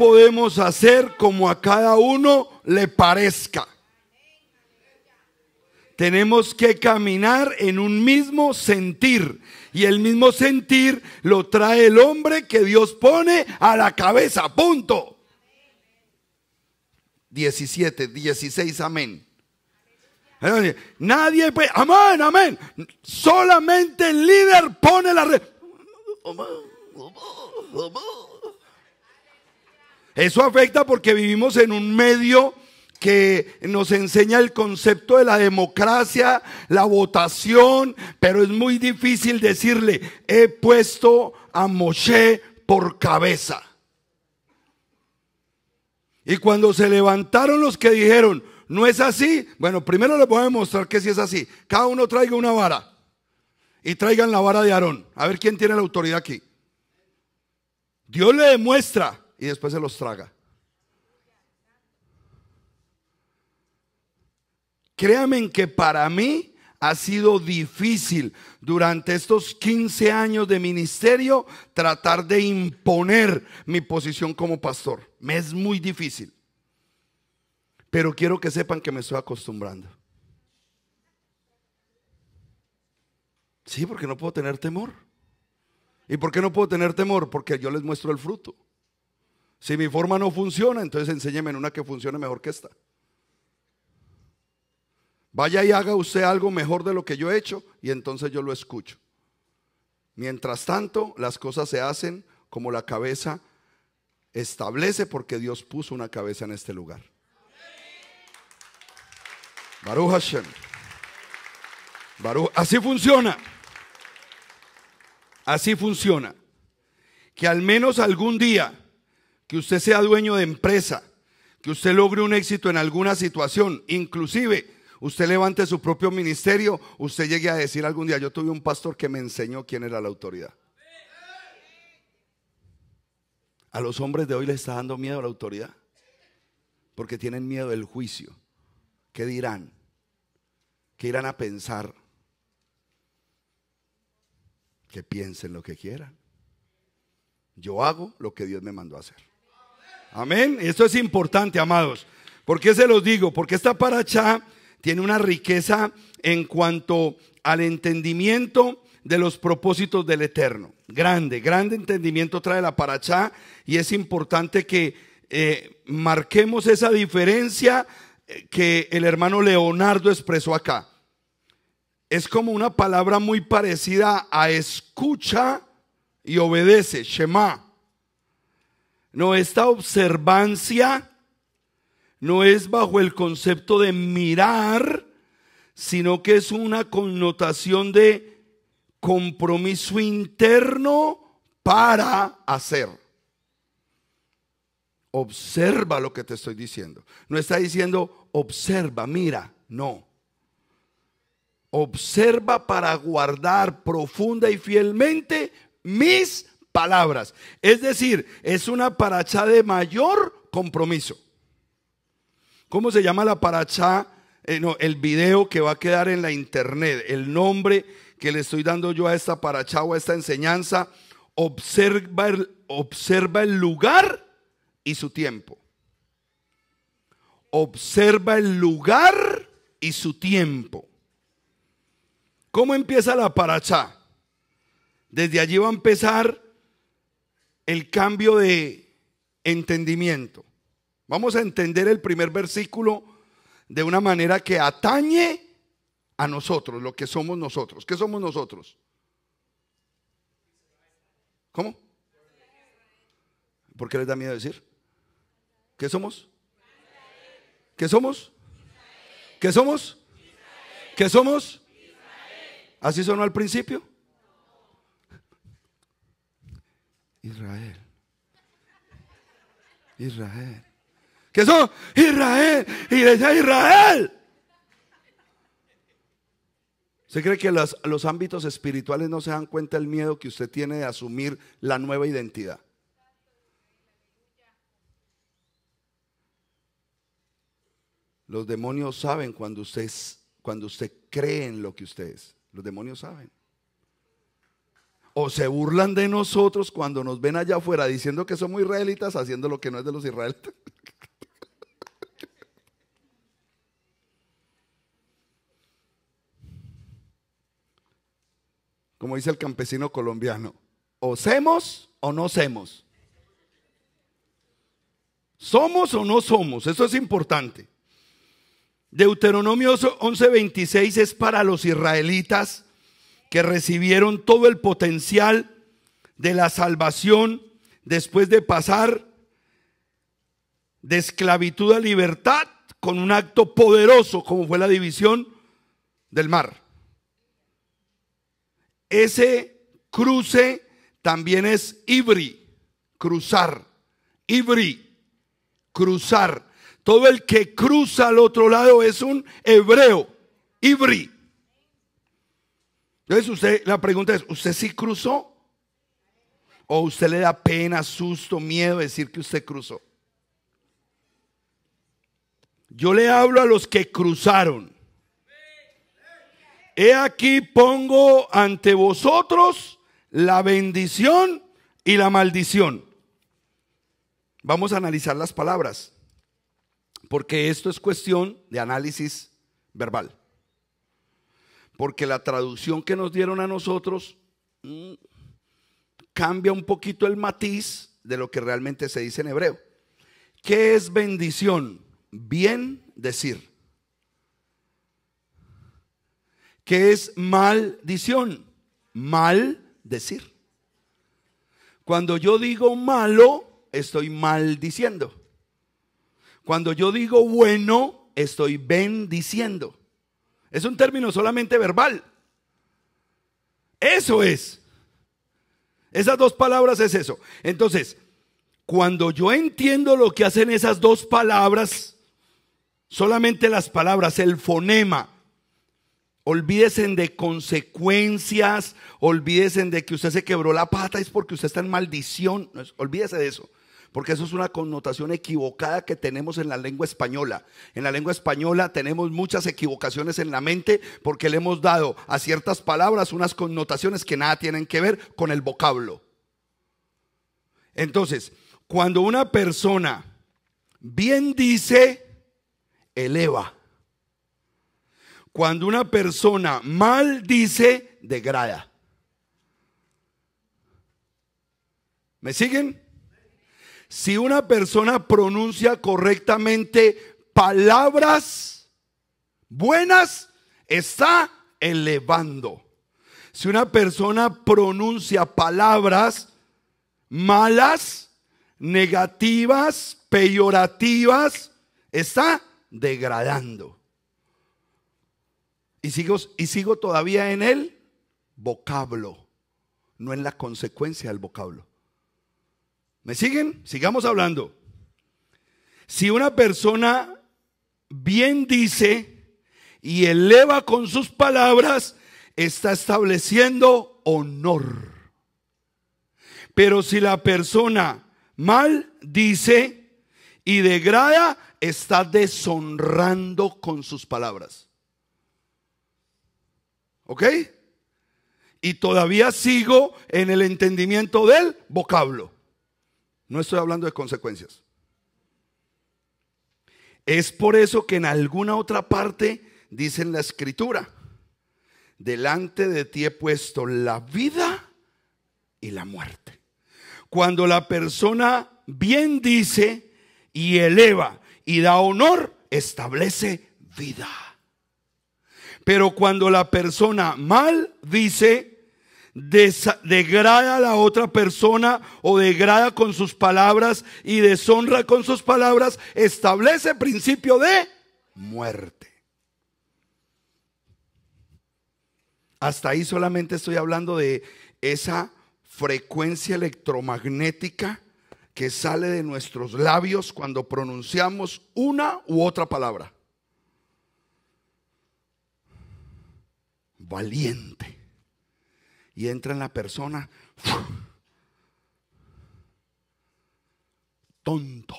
podemos hacer como a cada uno le parezca. Tenemos que caminar en un mismo sentir. Y el mismo sentir lo trae el hombre que Dios pone a la cabeza. Punto. 17, 16, amén. Nadie, puede, amén, amén. Solamente el líder pone la red. Eso afecta porque vivimos en un medio que nos enseña el concepto de la democracia, la votación, pero es muy difícil decirle, he puesto a Moshe por cabeza. Y cuando se levantaron los que dijeron, no es así, bueno, primero les voy a demostrar que sí es así. Cada uno traiga una vara y traigan la vara de Aarón. A ver quién tiene la autoridad aquí. Dios le demuestra y después se los traga. Créanme que para mí ha sido difícil durante estos 15 años de ministerio tratar de imponer mi posición como pastor. Me es muy difícil. Pero quiero que sepan que me estoy acostumbrando. Sí, porque no puedo tener temor. ¿Y por qué no puedo tener temor? Porque yo les muestro el fruto. Si mi forma no funciona, entonces enséñeme en una que funcione mejor que esta. Vaya y haga usted algo mejor de lo que yo he hecho y entonces yo lo escucho. Mientras tanto, las cosas se hacen como la cabeza establece porque Dios puso una cabeza en este lugar. Baruch Hashem. Así funciona. Así funciona. Que al menos algún día que usted sea dueño de empresa, que usted logre un éxito en alguna situación, inclusive usted levante su propio ministerio, usted llegue a decir algún día, yo tuve un pastor que me enseñó quién era la autoridad. A los hombres de hoy les está dando miedo la autoridad, porque tienen miedo del juicio. ¿Qué dirán? ¿Qué irán a pensar? Que piensen lo que quieran. Yo hago lo que Dios me mandó a hacer. Amén. Esto es importante, amados. ¿Por qué se los digo? Porque esta paracha tiene una riqueza en cuanto al entendimiento de los propósitos del Eterno. Grande, grande entendimiento trae la paracha y es importante que eh, marquemos esa diferencia eh, que el hermano Leonardo expresó acá. Es como una palabra muy parecida a escucha y obedece, Shema. No, esta observancia no es bajo el concepto de mirar, sino que es una connotación de compromiso interno para hacer. Observa lo que te estoy diciendo. No está diciendo observa, mira, no. Observa para guardar profunda y fielmente mis palabras. Es decir, es una paracha de mayor compromiso. ¿Cómo se llama la paracha? Eh, no, el video que va a quedar en la internet, el nombre que le estoy dando yo a esta paracha o a esta enseñanza, observa el, observa el lugar y su tiempo. Observa el lugar y su tiempo. ¿Cómo empieza la paracha? Desde allí va a empezar el cambio de entendimiento. Vamos a entender el primer versículo de una manera que atañe a nosotros, lo que somos nosotros. ¿Qué somos nosotros? ¿Cómo? ¿Por qué les da miedo decir? ¿Qué somos? ¿Qué somos? ¿Qué somos? ¿Qué somos? ¿Así sonó al principio? Israel. Israel. son Israel, desde Israel. ¿Se cree que los, los, ámbitos espirituales no se dan cuenta el miedo que usted tiene de asumir la nueva identidad? Los demonios saben cuando usted, cuando usted cree en lo que usted es. Los demonios saben o se burlan de nosotros cuando nos ven allá afuera diciendo que somos israelitas haciendo lo que no es de los israelitas. Como dice el campesino colombiano, o semos o no semos. Somos o no somos, eso es importante. Deuteronomio 11:26 es para los israelitas que recibieron todo el potencial de la salvación después de pasar de esclavitud a libertad con un acto poderoso como fue la división del mar. Ese cruce también es ibri, cruzar, ibri, cruzar. Todo el que cruza al otro lado es un hebreo, ibri. Entonces usted, la pregunta es, ¿usted sí cruzó? ¿O usted le da pena, susto, miedo decir que usted cruzó? Yo le hablo a los que cruzaron. He aquí pongo ante vosotros la bendición y la maldición. Vamos a analizar las palabras, porque esto es cuestión de análisis verbal porque la traducción que nos dieron a nosotros mm, cambia un poquito el matiz de lo que realmente se dice en hebreo. ¿Qué es bendición? Bien decir. ¿Qué es maldición? Mal decir. Cuando yo digo malo, estoy maldiciendo. Cuando yo digo bueno, estoy bendiciendo. Es un término solamente verbal. Eso es. Esas dos palabras es eso. Entonces, cuando yo entiendo lo que hacen esas dos palabras, solamente las palabras, el fonema, Olvídense de consecuencias, olvídense de que usted se quebró la pata, es porque usted está en maldición. olvídese de eso porque eso es una connotación equivocada que tenemos en la lengua española. En la lengua española tenemos muchas equivocaciones en la mente porque le hemos dado a ciertas palabras unas connotaciones que nada tienen que ver con el vocablo. Entonces, cuando una persona bien dice, eleva. Cuando una persona mal dice, degrada. ¿Me siguen? si una persona pronuncia correctamente palabras buenas, está elevando. Si una persona pronuncia palabras malas, negativas, peyorativas, está degradando. Y sigo, y sigo todavía en el vocablo, no en la consecuencia del vocablo. ¿Me siguen? Sigamos hablando. Si una persona bien dice y eleva con sus palabras, está estableciendo honor. Pero si la persona mal dice y degrada, está deshonrando con sus palabras. ¿Ok? Y todavía sigo en el entendimiento del vocablo. No estoy hablando de consecuencias. Es por eso que en alguna otra parte dice en la escritura, delante de ti he puesto la vida y la muerte. Cuando la persona bien dice y eleva y da honor, establece vida. Pero cuando la persona mal dice, degrada a la otra persona o degrada con sus palabras y deshonra con sus palabras, establece principio de muerte. Hasta ahí solamente estoy hablando de esa frecuencia electromagnética que sale de nuestros labios cuando pronunciamos una u otra palabra. Valiente y entra en la persona. Tonto.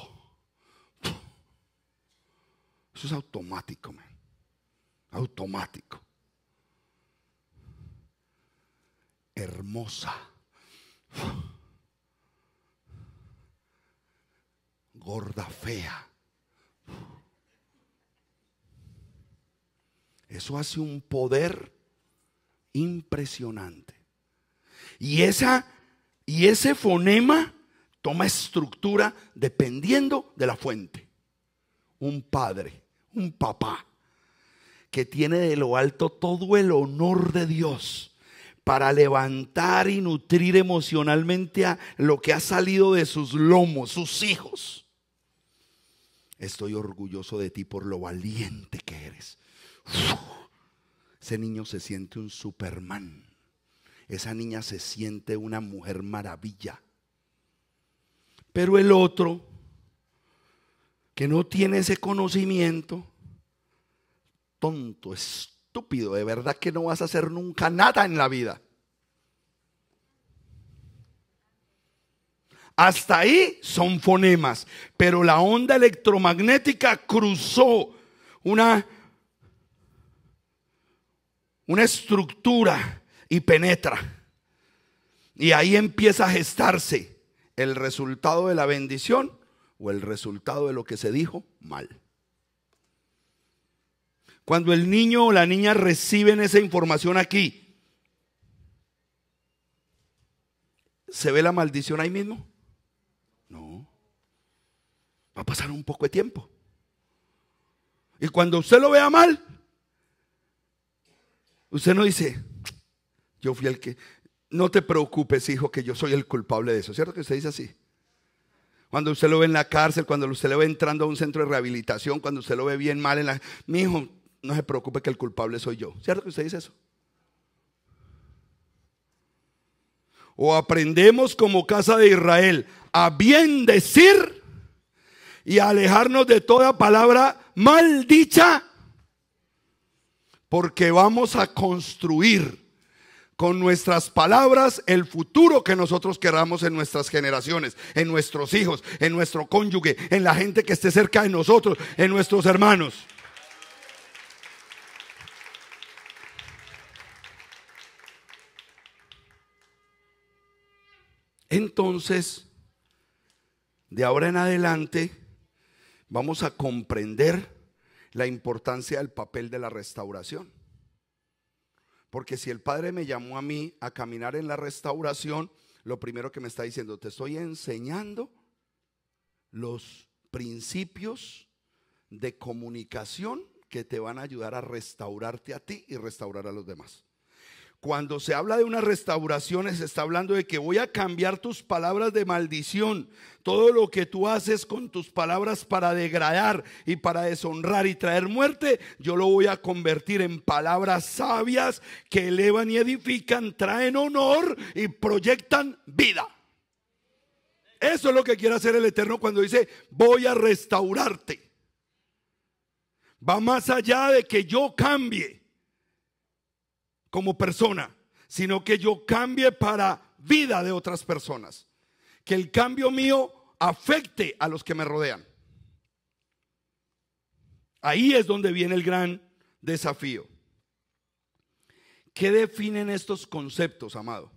Eso es automático, man. Automático. Hermosa. Gorda fea. Eso hace un poder impresionante. Y, esa, y ese fonema toma estructura dependiendo de la fuente. Un padre, un papá, que tiene de lo alto todo el honor de Dios para levantar y nutrir emocionalmente a lo que ha salido de sus lomos, sus hijos. Estoy orgulloso de ti por lo valiente que eres. ese niño se siente un Superman esa niña se siente una mujer maravilla. Pero el otro, que no tiene ese conocimiento, tonto, estúpido, de verdad que no vas a hacer nunca nada en la vida. Hasta ahí son fonemas, pero la onda electromagnética cruzó una, una estructura y penetra. Y ahí empieza a gestarse el resultado de la bendición o el resultado de lo que se dijo mal. Cuando el niño o la niña reciben esa información aquí, ¿se ve la maldición ahí mismo? No. Va a pasar un poco de tiempo. Y cuando usted lo vea mal, usted no dice, yo fui el que... No te preocupes, hijo, que yo soy el culpable de eso. ¿Cierto que usted dice así? Cuando usted lo ve en la cárcel, cuando usted lo ve entrando a un centro de rehabilitación, cuando usted lo ve bien mal en la... Mi hijo, no se preocupe que el culpable soy yo. ¿Cierto que usted dice eso? O aprendemos como casa de Israel a bien decir y a alejarnos de toda palabra maldicha, porque vamos a construir con nuestras palabras el futuro que nosotros queramos en nuestras generaciones, en nuestros hijos, en nuestro cónyuge, en la gente que esté cerca de nosotros, en nuestros hermanos. Entonces, de ahora en adelante, vamos a comprender la importancia del papel de la restauración. Porque si el Padre me llamó a mí a caminar en la restauración, lo primero que me está diciendo, te estoy enseñando los principios de comunicación que te van a ayudar a restaurarte a ti y restaurar a los demás. Cuando se habla de unas restauraciones, se está hablando de que voy a cambiar tus palabras de maldición, todo lo que tú haces con tus palabras para degradar y para deshonrar y traer muerte, yo lo voy a convertir en palabras sabias que elevan y edifican, traen honor y proyectan vida. Eso es lo que quiere hacer el Eterno cuando dice, voy a restaurarte. Va más allá de que yo cambie como persona, sino que yo cambie para vida de otras personas. Que el cambio mío afecte a los que me rodean. Ahí es donde viene el gran desafío. ¿Qué definen estos conceptos, amado?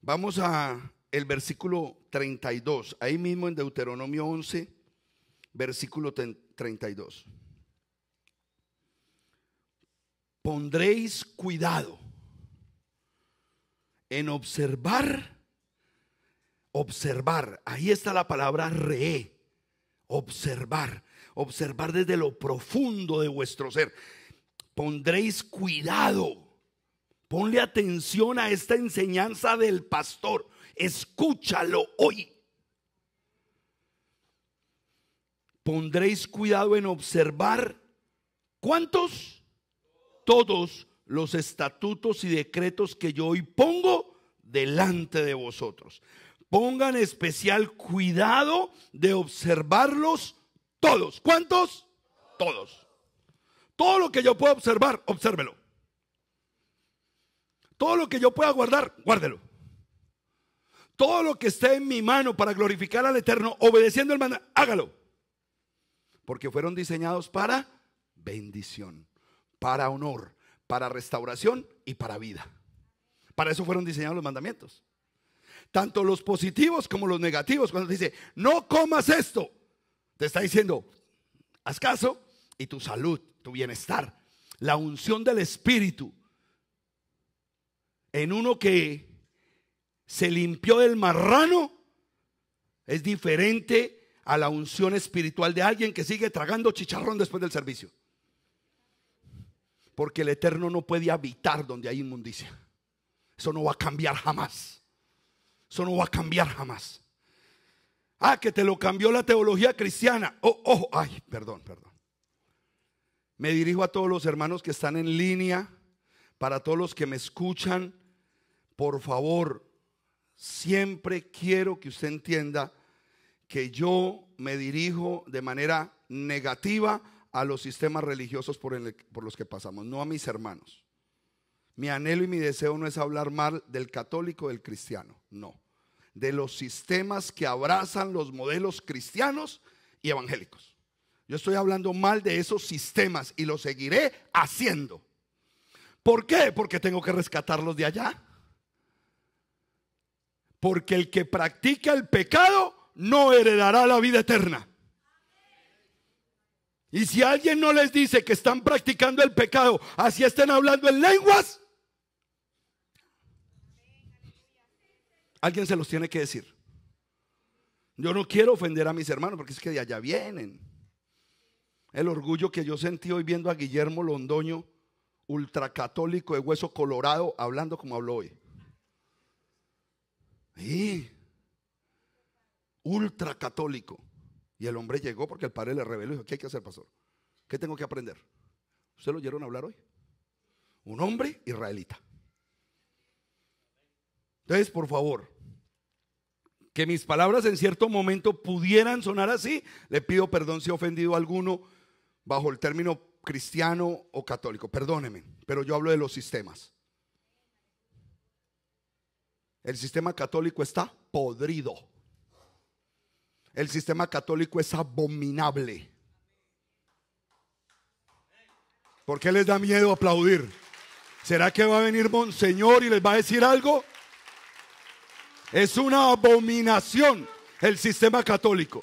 Vamos a el versículo 32, ahí mismo en Deuteronomio 11, versículo 32 pondréis cuidado en observar, observar, ahí está la palabra re, observar, observar desde lo profundo de vuestro ser. Pondréis cuidado, ponle atención a esta enseñanza del pastor, escúchalo hoy. Pondréis cuidado en observar cuántos todos los estatutos y decretos que yo hoy pongo delante de vosotros. Pongan especial cuidado de observarlos todos. ¿Cuántos? Todos. Todo lo que yo pueda observar, obsérvelo. Todo lo que yo pueda guardar, guárdelo. Todo lo que esté en mi mano para glorificar al Eterno, obedeciendo el mandato, hágalo. Porque fueron diseñados para bendición para honor, para restauración y para vida. Para eso fueron diseñados los mandamientos. Tanto los positivos como los negativos. Cuando te dice, no comas esto, te está diciendo, haz caso y tu salud, tu bienestar, la unción del Espíritu en uno que se limpió del marrano es diferente a la unción espiritual de alguien que sigue tragando chicharrón después del servicio. Porque el Eterno no puede habitar donde hay inmundicia. Eso no va a cambiar jamás. Eso no va a cambiar jamás. Ah, que te lo cambió la teología cristiana. Oh, oh, ay, perdón, perdón. Me dirijo a todos los hermanos que están en línea, para todos los que me escuchan, por favor, siempre quiero que usted entienda que yo me dirijo de manera negativa a los sistemas religiosos por, los que pasamos, no a mis hermanos. Mi anhelo y mi deseo no es hablar mal del católico, o del cristiano, no. De los sistemas que abrazan los modelos cristianos y evangélicos. Yo estoy hablando mal de esos sistemas y lo seguiré haciendo. ¿Por qué? Porque tengo que rescatarlos de allá. Porque el que practica el pecado no heredará la vida eterna. Y si alguien no les dice que están practicando el pecado, así estén hablando en lenguas, alguien se los tiene que decir. Yo no quiero ofender a mis hermanos porque es que de allá vienen. El orgullo que yo sentí hoy viendo a Guillermo Londoño, ultracatólico de hueso colorado, hablando como habló hoy. ultracatólico. Y el hombre llegó porque el padre le reveló y dijo, ¿qué hay que hacer, pastor? ¿Qué tengo que aprender? ¿Usted lo oyeron hablar hoy? Un hombre israelita. Entonces, por favor, que mis palabras en cierto momento pudieran sonar así. Le pido perdón si he ofendido a alguno bajo el término cristiano o católico. Perdóneme, pero yo hablo de los sistemas. El sistema católico está podrido el sistema católico es abominable. ¿Por qué les da miedo aplaudir? ¿Será que va a venir Monseñor y les va a decir algo? Es una abominación el sistema católico.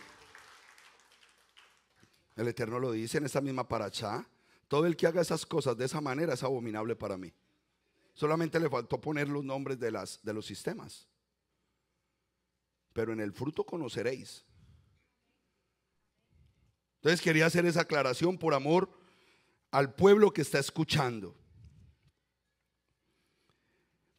El Eterno lo dice en esa misma paracha. Todo el que haga esas cosas de esa manera es abominable para mí. Solamente le faltó poner los nombres de, las, de los sistemas. Pero en el fruto conoceréis. Entonces quería hacer esa aclaración por amor al pueblo que está escuchando.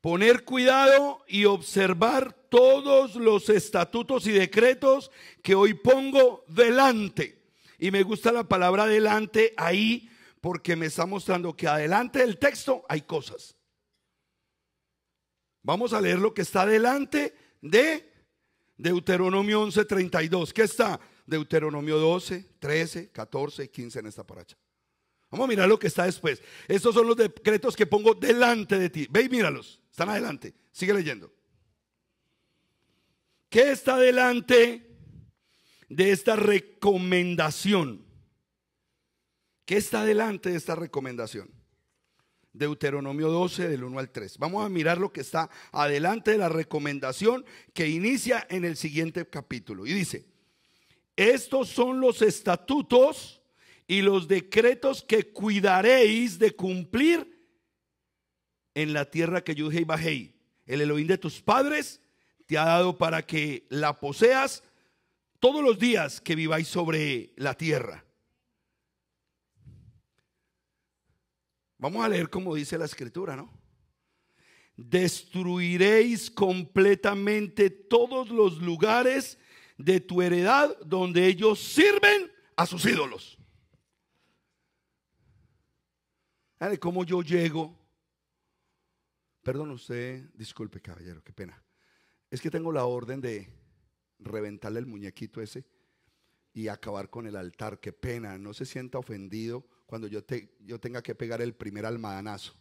Poner cuidado y observar todos los estatutos y decretos que hoy pongo delante. Y me gusta la palabra delante ahí porque me está mostrando que adelante del texto hay cosas. Vamos a leer lo que está delante de Deuteronomio 11:32. ¿Qué está? Deuteronomio 12, 13, 14 y 15 en esta paracha. Vamos a mirar lo que está después. Estos son los decretos que pongo delante de ti. Ve y míralos. Están adelante. Sigue leyendo. ¿Qué está delante de esta recomendación? ¿Qué está delante de esta recomendación? Deuteronomio 12 del 1 al 3. Vamos a mirar lo que está adelante de la recomendación que inicia en el siguiente capítulo. Y dice, estos son los estatutos y los decretos que cuidaréis de cumplir en la tierra que Yudhei bajé el Elohim de tus padres, te ha dado para que la poseas todos los días que viváis sobre la tierra. Vamos a leer como dice la escritura, ¿no? Destruiréis completamente todos los lugares de tu heredad donde ellos sirven a sus ídolos. ¿cómo yo llego? Perdón usted, disculpe caballero, qué pena. Es que tengo la orden de reventarle el muñequito ese y acabar con el altar. Qué pena, no se sienta ofendido cuando yo, te, yo tenga que pegar el primer almadanazo.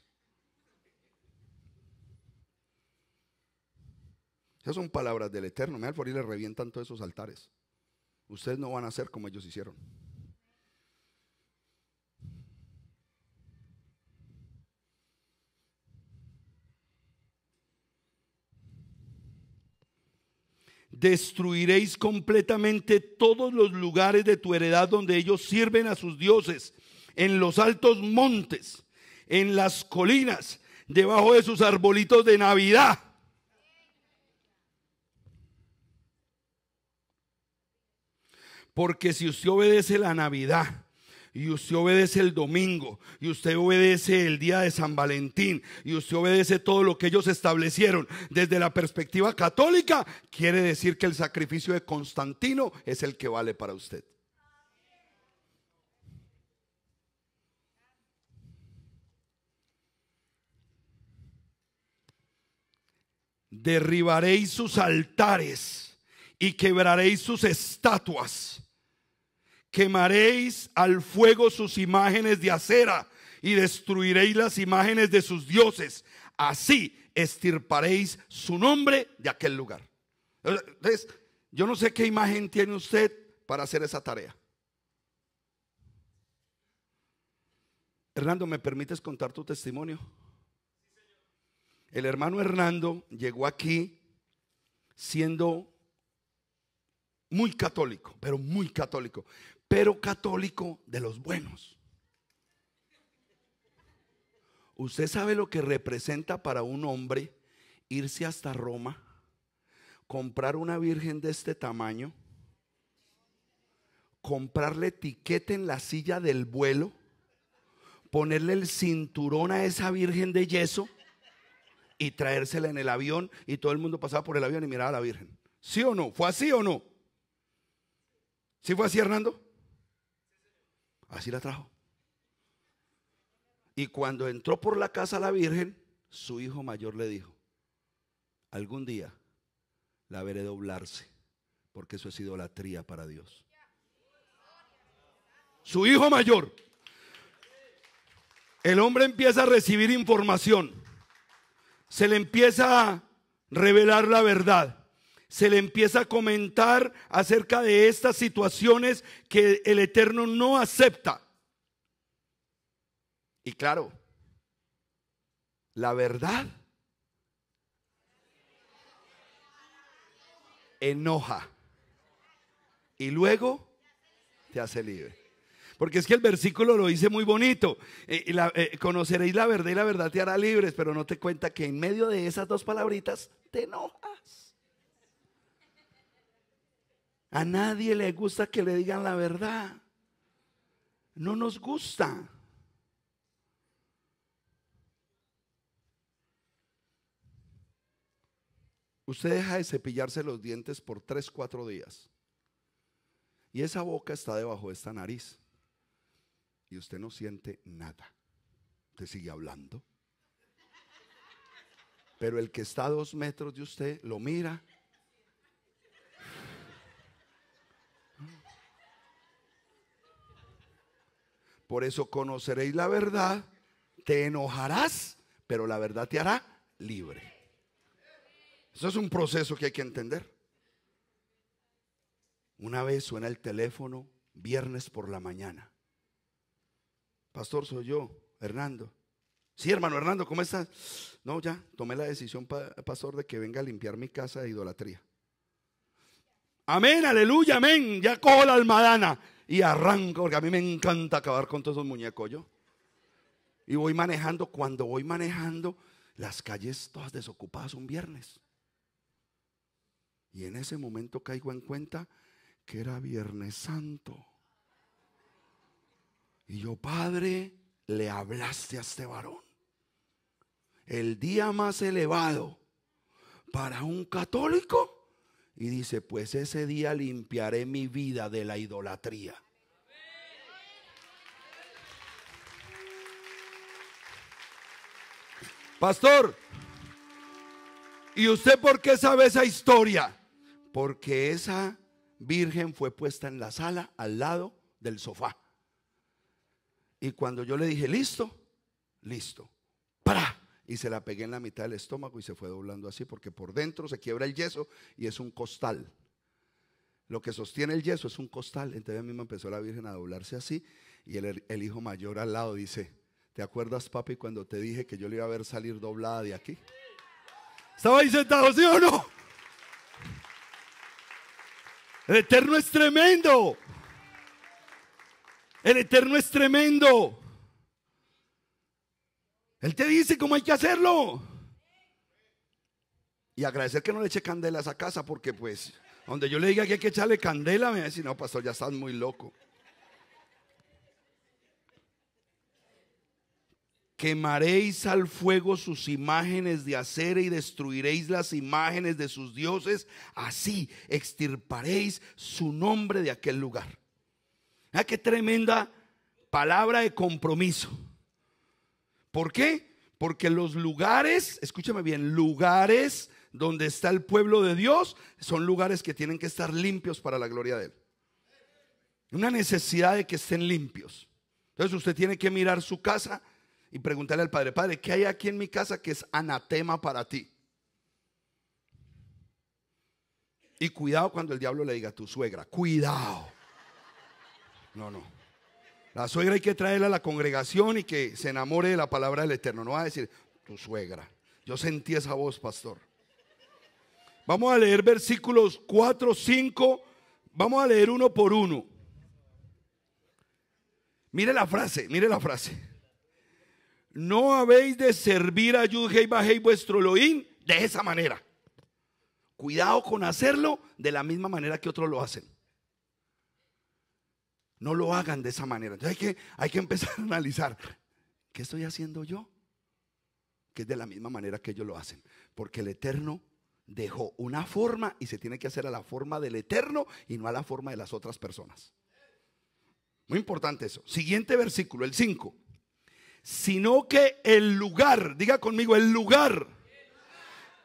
Esas son palabras del Eterno. Me por y le revientan todos esos altares. Ustedes no van a hacer como ellos hicieron. Destruiréis completamente todos los lugares de tu heredad donde ellos sirven a sus dioses, en los altos montes, en las colinas, debajo de sus arbolitos de Navidad Porque si usted obedece la Navidad, y usted obedece el domingo, y usted obedece el día de San Valentín, y usted obedece todo lo que ellos establecieron desde la perspectiva católica, quiere decir que el sacrificio de Constantino es el que vale para usted. Derribaréis sus altares y quebraréis sus estatuas quemaréis al fuego sus imágenes de acera y destruiréis las imágenes de sus dioses. Así estirparéis su nombre de aquel lugar. yo no sé qué imagen tiene usted para hacer esa tarea. Hernando, ¿me permites contar tu testimonio? El hermano Hernando llegó aquí siendo muy católico, pero muy católico pero católico de los buenos. Usted sabe lo que representa para un hombre irse hasta Roma, comprar una virgen de este tamaño, comprarle etiqueta en la silla del vuelo, ponerle el cinturón a esa virgen de yeso y traérsela en el avión y todo el mundo pasaba por el avión y miraba a la virgen. ¿Sí o no? ¿Fue así o no? ¿Sí fue así, Hernando? Así la trajo. Y cuando entró por la casa la Virgen, su hijo mayor le dijo, algún día la veré doblarse, porque eso es idolatría para Dios. Su hijo mayor. El hombre empieza a recibir información. Se le empieza a revelar la verdad se le empieza a comentar acerca de estas situaciones que el Eterno no acepta. Y claro, la verdad enoja y luego te hace libre. Porque es que el versículo lo dice muy bonito. Eh, eh, conoceréis la verdad y la verdad te hará libres, pero no te cuenta que en medio de esas dos palabritas te enoja. A nadie le gusta que le digan la verdad. No nos gusta. Usted deja de cepillarse los dientes por 3, 4 días. Y esa boca está debajo de esta nariz. Y usted no siente nada. Usted sigue hablando. Pero el que está a dos metros de usted lo mira Por eso conoceréis la verdad, te enojarás, pero la verdad te hará libre. Eso es un proceso que hay que entender. Una vez suena el teléfono, viernes por la mañana. Pastor, soy yo, Hernando. Sí, hermano Hernando, ¿cómo estás? No, ya, tomé la decisión, pastor, de que venga a limpiar mi casa de idolatría. Amén, aleluya, amén. Ya cojo la almadana y arranco, porque a mí me encanta acabar con todos esos muñecos yo. Y voy manejando, cuando voy manejando, las calles todas desocupadas un viernes. Y en ese momento caigo en cuenta que era Viernes Santo. Y yo, Padre, le hablaste a este varón. El día más elevado para un católico y dice, pues ese día limpiaré mi vida de la idolatría. Pastor, ¿y usted por qué sabe esa historia? Porque esa virgen fue puesta en la sala al lado del sofá. Y cuando yo le dije, listo, listo, para y se la pegué en la mitad del estómago y se fue doblando así, porque por dentro se quiebra el yeso y es un costal. Lo que sostiene el yeso es un costal. Entonces me empezó la Virgen a doblarse así y el, el hijo mayor al lado dice, ¿te acuerdas papi cuando te dije que yo le iba a ver salir doblada de aquí? Estaba ahí sentado, ¿sí o no? El Eterno es tremendo. El Eterno es tremendo. Él te dice cómo hay que hacerlo. Y agradecer que no le eche candela a casa porque pues donde yo le diga que hay que echarle candela, me va a decir, no, pastor, ya estás muy loco. Quemaréis al fuego sus imágenes de acera y destruiréis las imágenes de sus dioses. Así extirparéis su nombre de aquel lugar. Mira ah, qué tremenda palabra de compromiso. ¿Por qué? Porque los lugares, escúchame bien, lugares donde está el pueblo de Dios son lugares que tienen que estar limpios para la gloria de Él. Una necesidad de que estén limpios. Entonces usted tiene que mirar su casa y preguntarle al padre, padre, ¿qué hay aquí en mi casa que es anatema para ti? Y cuidado cuando el diablo le diga a tu suegra, cuidado. No, no. La suegra hay que traerla a la congregación y que se enamore de la palabra del Eterno. No va a decir, tu suegra. Yo sentí esa voz, pastor. Vamos a leer versículos 4, 5. Vamos a leer uno por uno. Mire la frase, mire la frase. No habéis de servir a Yudhei Bajei vuestro Elohim de esa manera. Cuidado con hacerlo de la misma manera que otros lo hacen. No lo hagan de esa manera. Entonces hay que, hay que empezar a analizar, ¿qué estoy haciendo yo? Que es de la misma manera que ellos lo hacen. Porque el Eterno dejó una forma y se tiene que hacer a la forma del Eterno y no a la forma de las otras personas. Muy importante eso. Siguiente versículo, el 5. Sino que el lugar, diga conmigo, el lugar.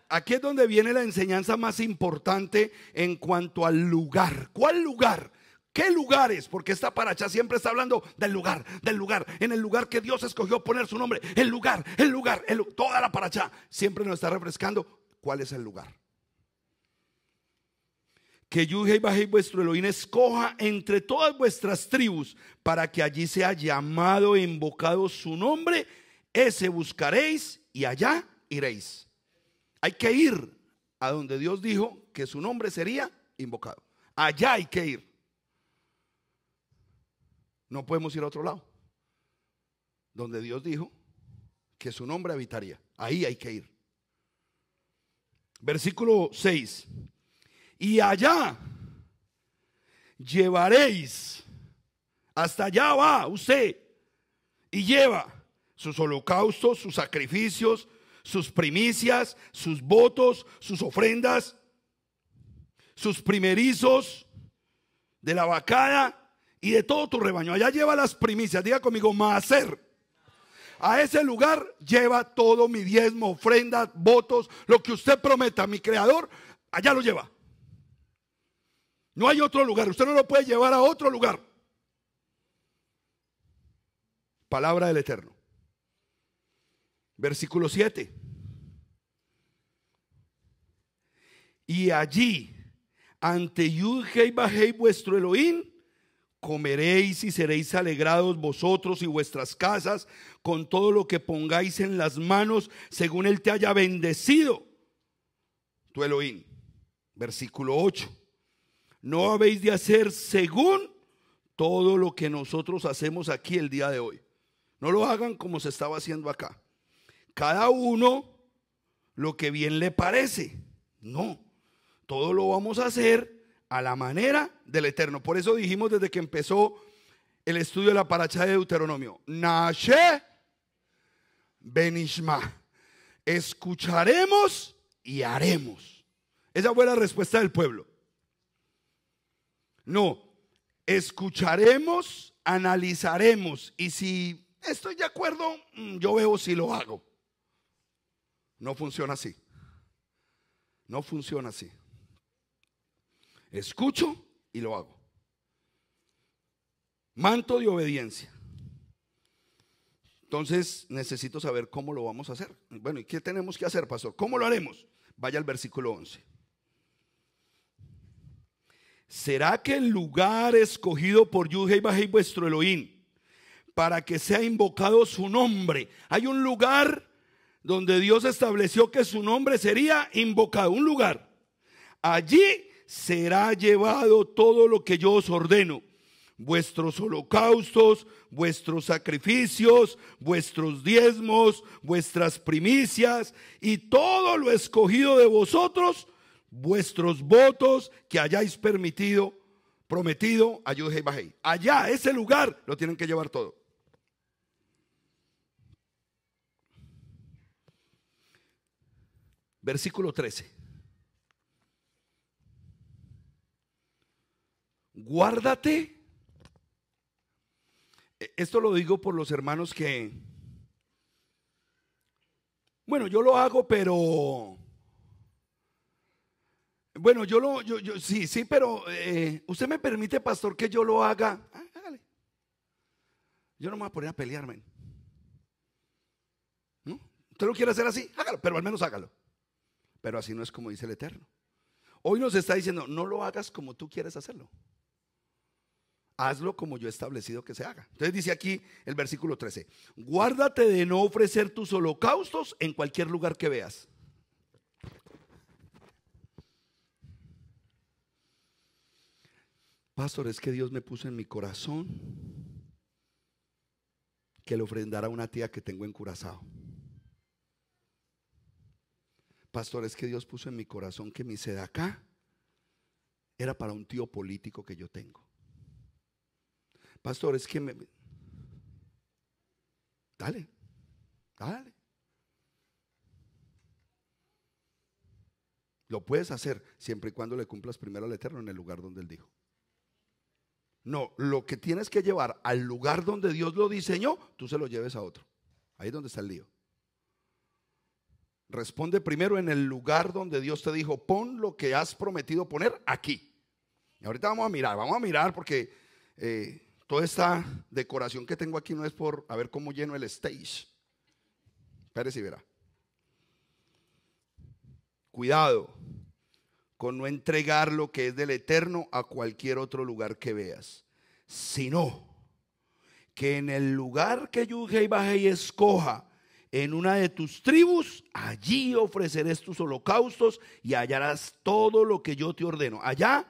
Aquí es donde viene la enseñanza más importante en cuanto al lugar. ¿Cuál lugar? ¿Qué lugares? Porque esta paracha siempre está hablando del lugar, del lugar, en el lugar que Dios escogió poner su nombre, el lugar, el lugar, toda la paracha siempre nos está refrescando cuál es el lugar. Que y y vuestro Elohim escoja entre todas vuestras tribus para que allí sea llamado e invocado su nombre, ese buscaréis y allá iréis. Hay que ir a donde Dios dijo que su nombre sería invocado. Allá hay que ir. No podemos ir a otro lado. Donde Dios dijo que su nombre habitaría. Ahí hay que ir. Versículo 6. Y allá llevaréis. Hasta allá va usted. Y lleva sus holocaustos, sus sacrificios, sus primicias, sus votos, sus ofrendas, sus primerizos de la vacada y de todo tu rebaño. Allá lleva las primicias. Diga conmigo, macer. A ese lugar lleva todo mi diezmo, ofrendas, votos, lo que usted prometa, mi creador, allá lo lleva. No hay otro lugar, usted no lo puede llevar a otro lugar. Palabra del Eterno. Versículo 7. Y allí, ante Yudhei vuestro Elohim, comeréis y seréis alegrados vosotros y vuestras casas con todo lo que pongáis en las manos según Él te haya bendecido. Tu Elohim. Versículo 8. No habéis de hacer según todo lo que nosotros hacemos aquí el día de hoy. No lo hagan como se estaba haciendo acá. Cada uno lo que bien le parece. No. Todo lo vamos a hacer a la manera del Eterno. Por eso dijimos desde que empezó el estudio de la paracha de Deuteronomio, Nashe Benishma, escucharemos y haremos. Esa fue la respuesta del pueblo. No, escucharemos, analizaremos y si estoy de acuerdo, mm, yo veo si lo hago. No funciona así. No funciona así. Escucho y lo hago. Manto de obediencia. Entonces necesito saber cómo lo vamos a hacer. Bueno, ¿y qué tenemos que hacer, pastor? ¿Cómo lo haremos? Vaya al versículo 11. ¿Será que el lugar escogido por y vuestro Elohim para que sea invocado su nombre? Hay un lugar donde Dios estableció que su nombre sería invocado, un lugar. Allí será llevado todo lo que yo os ordeno, vuestros holocaustos, vuestros sacrificios, vuestros diezmos, vuestras primicias y todo lo escogido de vosotros, vuestros votos que hayáis permitido, prometido a Yudhei Allá, ese lugar, lo tienen que llevar todo. Versículo 13. guárdate. E, esto lo digo por los hermanos que, bueno, yo lo hago, pero, bueno, yo lo, yo, sí, sí, pero eh, usted me permite, pastor, que yo lo haga. hágale. Yo no me voy a poner a pelearme. Usted lo quiere hacer así, hágalo, pero al menos hágalo. Pero así no es como dice el Eterno. Hoy nos está diciendo, no lo hagas como tú quieres hacerlo hazlo como yo he establecido que se haga. Entonces dice aquí el versículo 13, guárdate de no ofrecer tus holocaustos en cualquier lugar que veas. Pastor, es que Dios me puso en mi corazón que le ofrendara a una tía que tengo en Curazao. Pastor, es que Dios puso en mi corazón que mi sed acá era para un tío político que yo tengo. Pastor, es que me... Dale, dale. Lo puedes hacer siempre y cuando le cumplas primero al Eterno en el lugar donde Él dijo. No, lo que tienes que llevar al lugar donde Dios lo diseñó, tú se lo lleves a otro. Ahí es donde está el lío. Responde primero en el lugar donde Dios te dijo, pon lo que has prometido poner aquí. Y ahorita vamos a mirar, vamos a mirar porque eh, Toda esta decoración que tengo aquí no es por a ver cómo lleno el stage. Pérez y verá. Cuidado con no entregar lo que es del eterno a cualquier otro lugar que veas, sino que en el lugar que Yugei y escoja, en una de tus tribus, allí ofrecerás tus holocaustos y hallarás todo lo que yo te ordeno. Allá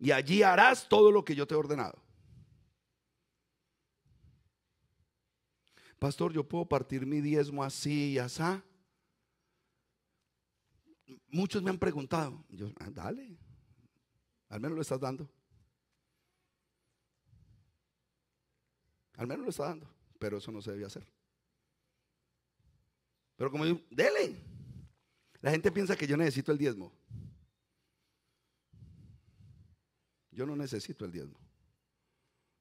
y allí harás todo lo que yo te he ordenado. pastor, yo puedo partir mi diezmo así y así. Muchos me han preguntado, yo, ah, dale, al menos lo estás dando. Al menos lo está dando, pero eso no se debe hacer. Pero como digo, dele. La gente piensa que yo necesito el diezmo. Yo no necesito el diezmo.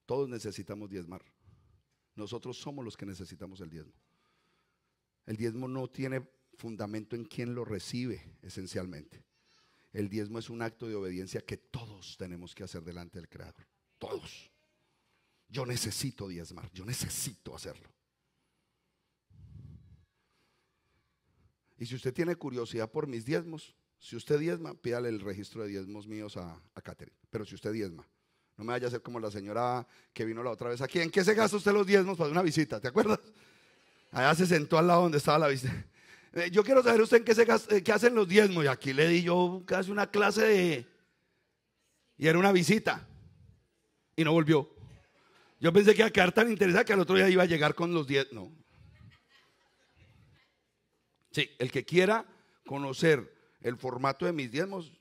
Todos necesitamos diezmar. Nosotros somos los que necesitamos el diezmo. El diezmo no tiene fundamento en quien lo recibe, esencialmente. El diezmo es un acto de obediencia que todos tenemos que hacer delante del Creador. Todos. Yo necesito diezmar, yo necesito hacerlo. Y si usted tiene curiosidad por mis diezmos, si usted diezma, pídale el registro de diezmos míos a, a Catherine. Pero si usted diezma, no me vaya a hacer como la señora que vino la otra vez aquí. ¿En qué se gasta usted los diezmos para una visita? ¿Te acuerdas? Allá se sentó al lado donde estaba la visita. Eh, yo quiero saber usted en qué, se eh, qué hacen los diezmos. Y aquí le di yo casi una clase de... Y era una visita. Y no volvió. Yo pensé que iba a quedar tan interesada que al otro día iba a llegar con los diezmos. Sí, el que quiera conocer el formato de mis diezmos,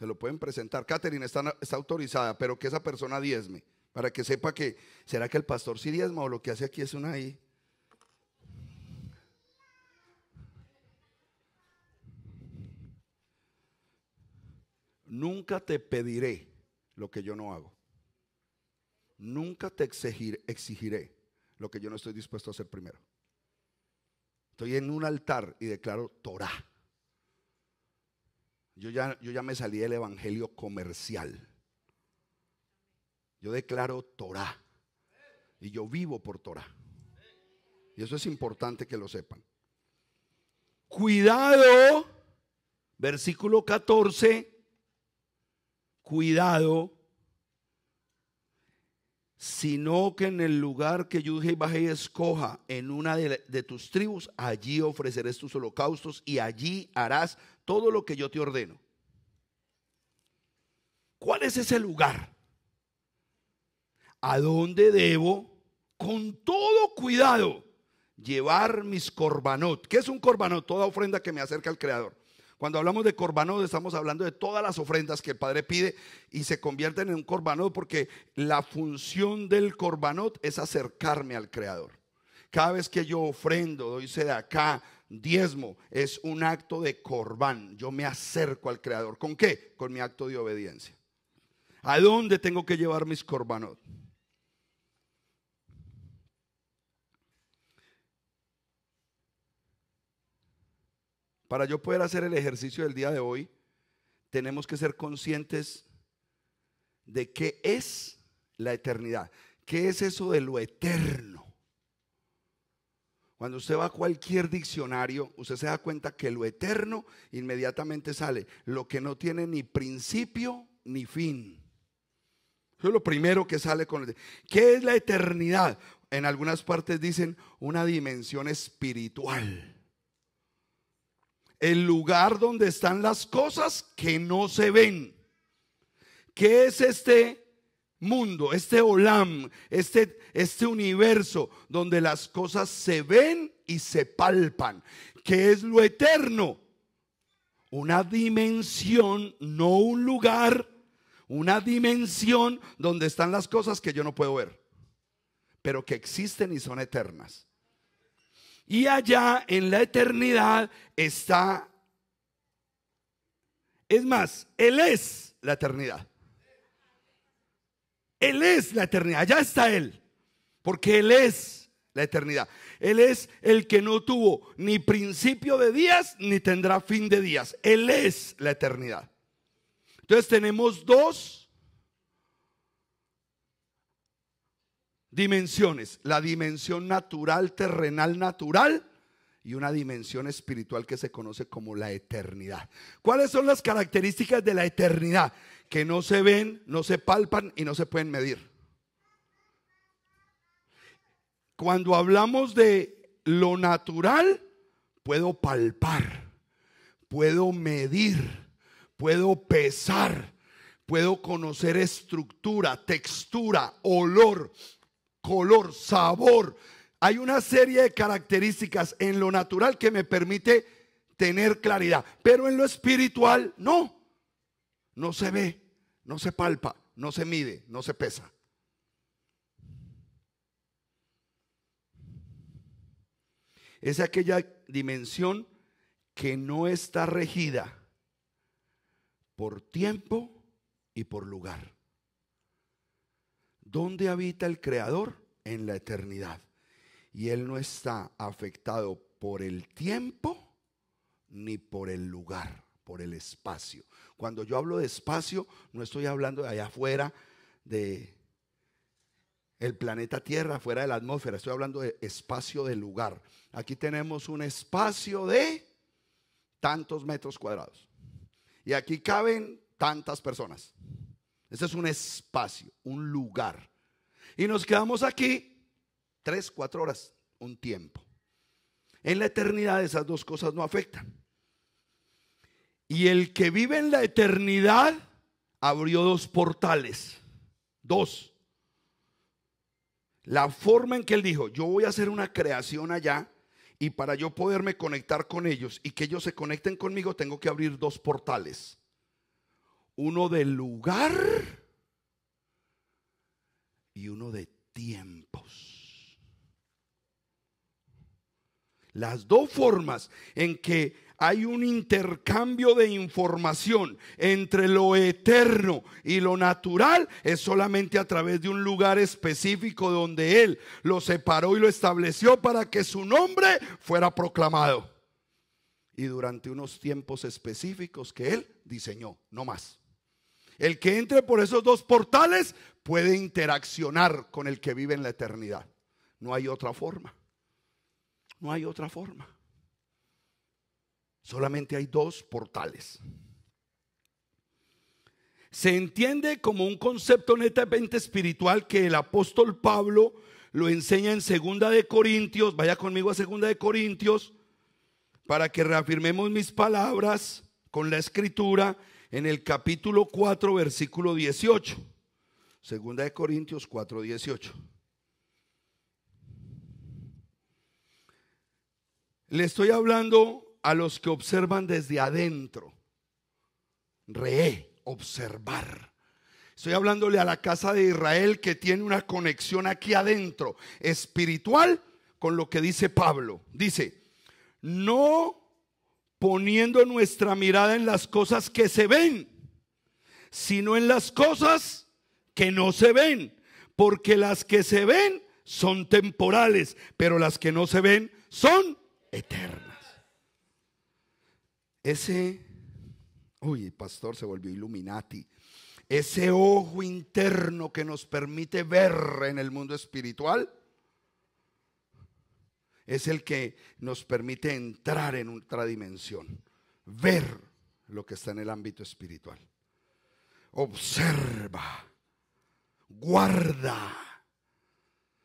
se lo pueden presentar. Catherine está, autorizada, pero que esa persona diezme. Para que sepa que, ¿será que el pastor sí diezma o lo que hace aquí es una ahí? Nunca te pediré lo que yo no hago. Nunca te exigiré lo que yo no estoy dispuesto a hacer primero. Estoy en un altar y declaro Torah. Yo ya, yo ya me salí del evangelio comercial. Yo declaro Torah. Y yo vivo por Torah. Y eso es importante que lo sepan. Cuidado, versículo 14. Cuidado, sino que en el lugar que Yudhei Bajei escoja en una de, de tus tribus, allí ofrecerás tus holocaustos y allí harás todo lo que yo te ordeno. ¿Cuál es ese lugar? ¿A dónde debo, con todo cuidado, llevar mis corbanot? ¿Qué es un corbanot? Toda ofrenda que me acerca al Creador. Cuando hablamos de corbanot estamos hablando de todas las ofrendas que el Padre pide y se convierten en un corbanot porque la función del corbanot es acercarme al Creador. Cada vez que yo ofrendo, doy de acá, Diezmo es un acto de corbán. Yo me acerco al Creador. ¿Con qué? Con mi acto de obediencia. ¿A dónde tengo que llevar mis corbanos? Para yo poder hacer el ejercicio del día de hoy, tenemos que ser conscientes de qué es la eternidad. ¿Qué es eso de lo eterno? Cuando usted va a cualquier diccionario, usted se da cuenta que lo eterno inmediatamente sale, lo que no tiene ni principio ni fin. Eso es lo primero que sale con el... ¿Qué es la eternidad? En algunas partes dicen una dimensión espiritual. El lugar donde están las cosas que no se ven. ¿Qué es este mundo, este olam, este, este universo donde las cosas se ven y se palpan, que es lo eterno. Una dimensión, no un lugar, una dimensión donde están las cosas que yo no puedo ver, pero que existen y son eternas. Y allá en la eternidad está, es más, Él es la eternidad. Él es la eternidad, Ya está Él, porque Él es la eternidad. Él es el que no tuvo ni principio de días ni tendrá fin de días. Él es la eternidad. Entonces tenemos dos dimensiones, la dimensión natural, terrenal, natural y una dimensión espiritual que se conoce como la eternidad. ¿Cuáles son las características de la eternidad? que no se ven, no se palpan y no se pueden medir. Cuando hablamos de lo natural, puedo palpar, puedo medir, puedo pesar, puedo conocer estructura, textura, olor, color, sabor. Hay una serie de características en lo natural que me permite tener claridad, pero en lo espiritual no, no se ve, no se palpa, no se mide, no se pesa. Es aquella dimensión que no está regida por tiempo y por lugar. ¿Dónde habita el Creador? En la eternidad. Y Él no está afectado por el tiempo ni por el lugar por el espacio. Cuando yo hablo de espacio, no estoy hablando de allá afuera de el planeta Tierra, fuera de la atmósfera, estoy hablando de espacio de lugar. Aquí tenemos un espacio de tantos metros cuadrados. Y aquí caben tantas personas. Ese es un espacio, un lugar. Y nos quedamos aquí tres, cuatro horas, un tiempo. En la eternidad esas dos cosas no afectan. Y el que vive en la eternidad abrió dos portales. Dos. La forma en que él dijo, yo voy a hacer una creación allá y para yo poderme conectar con ellos y que ellos se conecten conmigo, tengo que abrir dos portales. Uno de lugar y uno de tiempos. Las dos formas en que hay un intercambio de información entre lo eterno y lo natural, es solamente a través de un lugar específico donde Él lo separó y lo estableció para que su nombre fuera proclamado. Y durante unos tiempos específicos que Él diseñó, no más. El que entre por esos dos portales puede interaccionar con el que vive en la eternidad. No hay otra forma. No hay otra forma solamente hay dos portales. Se entiende como un concepto netamente espiritual que el apóstol Pablo lo enseña en Segunda de Corintios, vaya conmigo a Segunda de Corintios para que reafirmemos mis palabras con la escritura en el capítulo 4 versículo 18. Segunda de Corintios 4, 18. Le estoy hablando a los que observan desde adentro. Re, observar. Estoy hablándole a la casa de Israel que tiene una conexión aquí adentro, espiritual, con lo que dice Pablo. Dice, no poniendo nuestra mirada en las cosas que se ven, sino en las cosas que no se ven, porque las que se ven son temporales, pero las que no se ven son eternas. Ese, uy, pastor se volvió Illuminati. Ese ojo interno que nos permite ver en el mundo espiritual es el que nos permite entrar en otra dimensión, ver lo que está en el ámbito espiritual. Observa, guarda,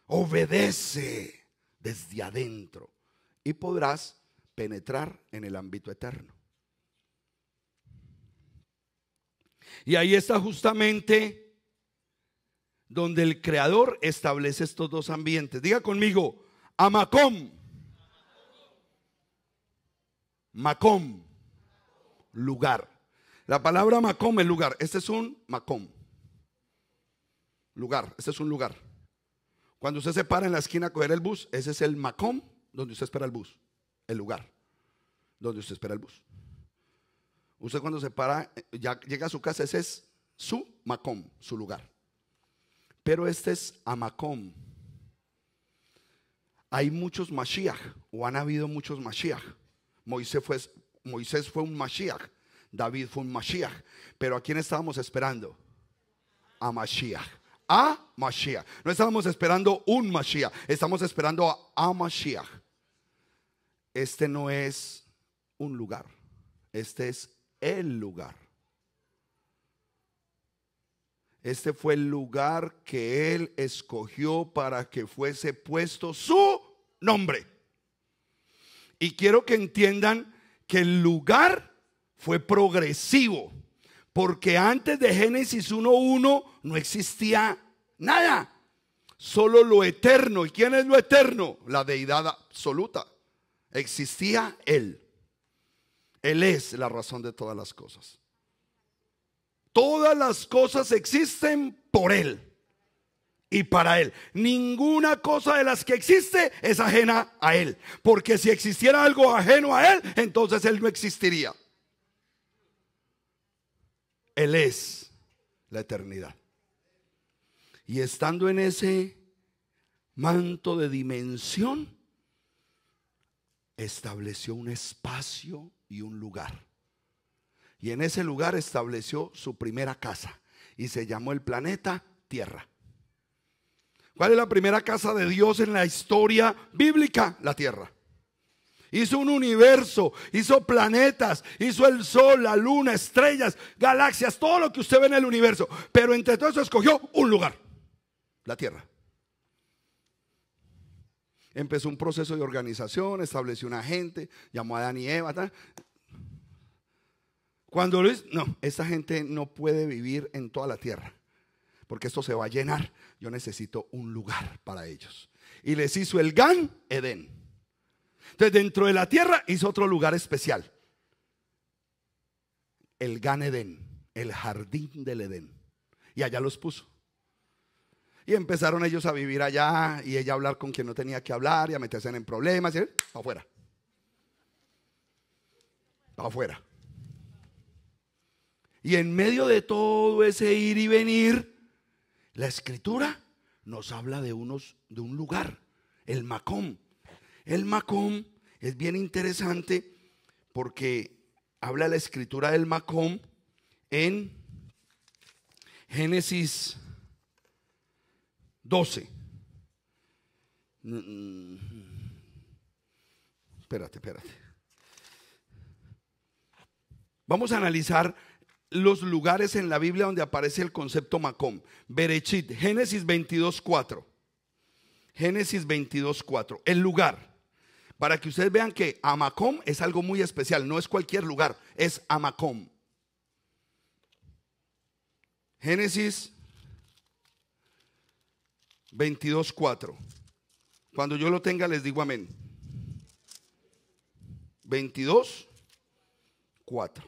obedece desde adentro y podrás penetrar en el ámbito eterno. Y ahí está justamente donde el creador establece estos dos ambientes. Diga conmigo, Macom Macom, lugar. La palabra Macom es lugar. Este es un Macom. Lugar, este es un lugar. Cuando usted se para en la esquina a coger el bus, ese es el Macom donde usted espera el bus, el lugar donde usted espera el bus. Usted cuando se para, eh, ya llega a su casa, ese es su Macom, su lugar. Pero este es Amacom. Hay muchos Mashiach, o han habido muchos Mashiach. Moisés fue, Moisés fue un Mashiach, David fue un Mashiach. Pero ¿a quién estábamos esperando? A Mashiach. A Mashiach. No estábamos esperando un Mashiach, estamos esperando a, a Mashiach. Este no es un lugar, este es el lugar. Este fue el lugar que él escogió para que fuese puesto su nombre. Y quiero que entiendan que el lugar fue progresivo, porque antes de Génesis 1.1 no existía nada, solo lo eterno. ¿Y quién es lo eterno? La deidad absoluta. Existía él. Él es la razón de todas las cosas. Todas las cosas existen por Él y para Él. Ninguna cosa de las que existe es ajena a Él. Porque si existiera algo ajeno a Él, entonces Él no existiría. Él es la eternidad. Y estando en ese manto de dimensión, estableció un espacio y un lugar. Y en ese lugar estableció su primera casa y se llamó el planeta Tierra. ¿Cuál es la primera casa de Dios en la historia bíblica? La Tierra. Hizo un universo, hizo planetas, hizo el sol, la luna, estrellas, galaxias, todo lo que usted ve en el universo. Pero entre todo eso escogió un lugar, la Tierra empezó un proceso de organización, estableció una gente, llamó a Adán y Eva. Cuando Luis, no, esta gente no puede vivir en toda la tierra, porque esto se va a llenar. Yo necesito un lugar para ellos. Y les hizo el Gan Edén. Entonces, dentro de la tierra hizo otro lugar especial. El Gan Edén, el jardín del Edén. Y allá los puso. Y empezaron ellos a vivir allá y ella a hablar con quien no tenía que hablar y a meterse en problemas. Y, eh, afuera. Para afuera. Y en medio de todo ese ir y venir, la escritura nos habla de, unos, de un lugar, el Macom. El Macom es bien interesante porque habla la escritura del Macom en Génesis 12. Espérate, espérate. Vamos a analizar los lugares en la Biblia donde aparece el concepto Macom. Berechit, Génesis 22.4 Génesis 22, El lugar. Para que ustedes vean que Amacom es algo muy especial, no es cualquier lugar, es Amacom. Génesis 22.4. Cuando yo lo tenga les digo amén. 22.4.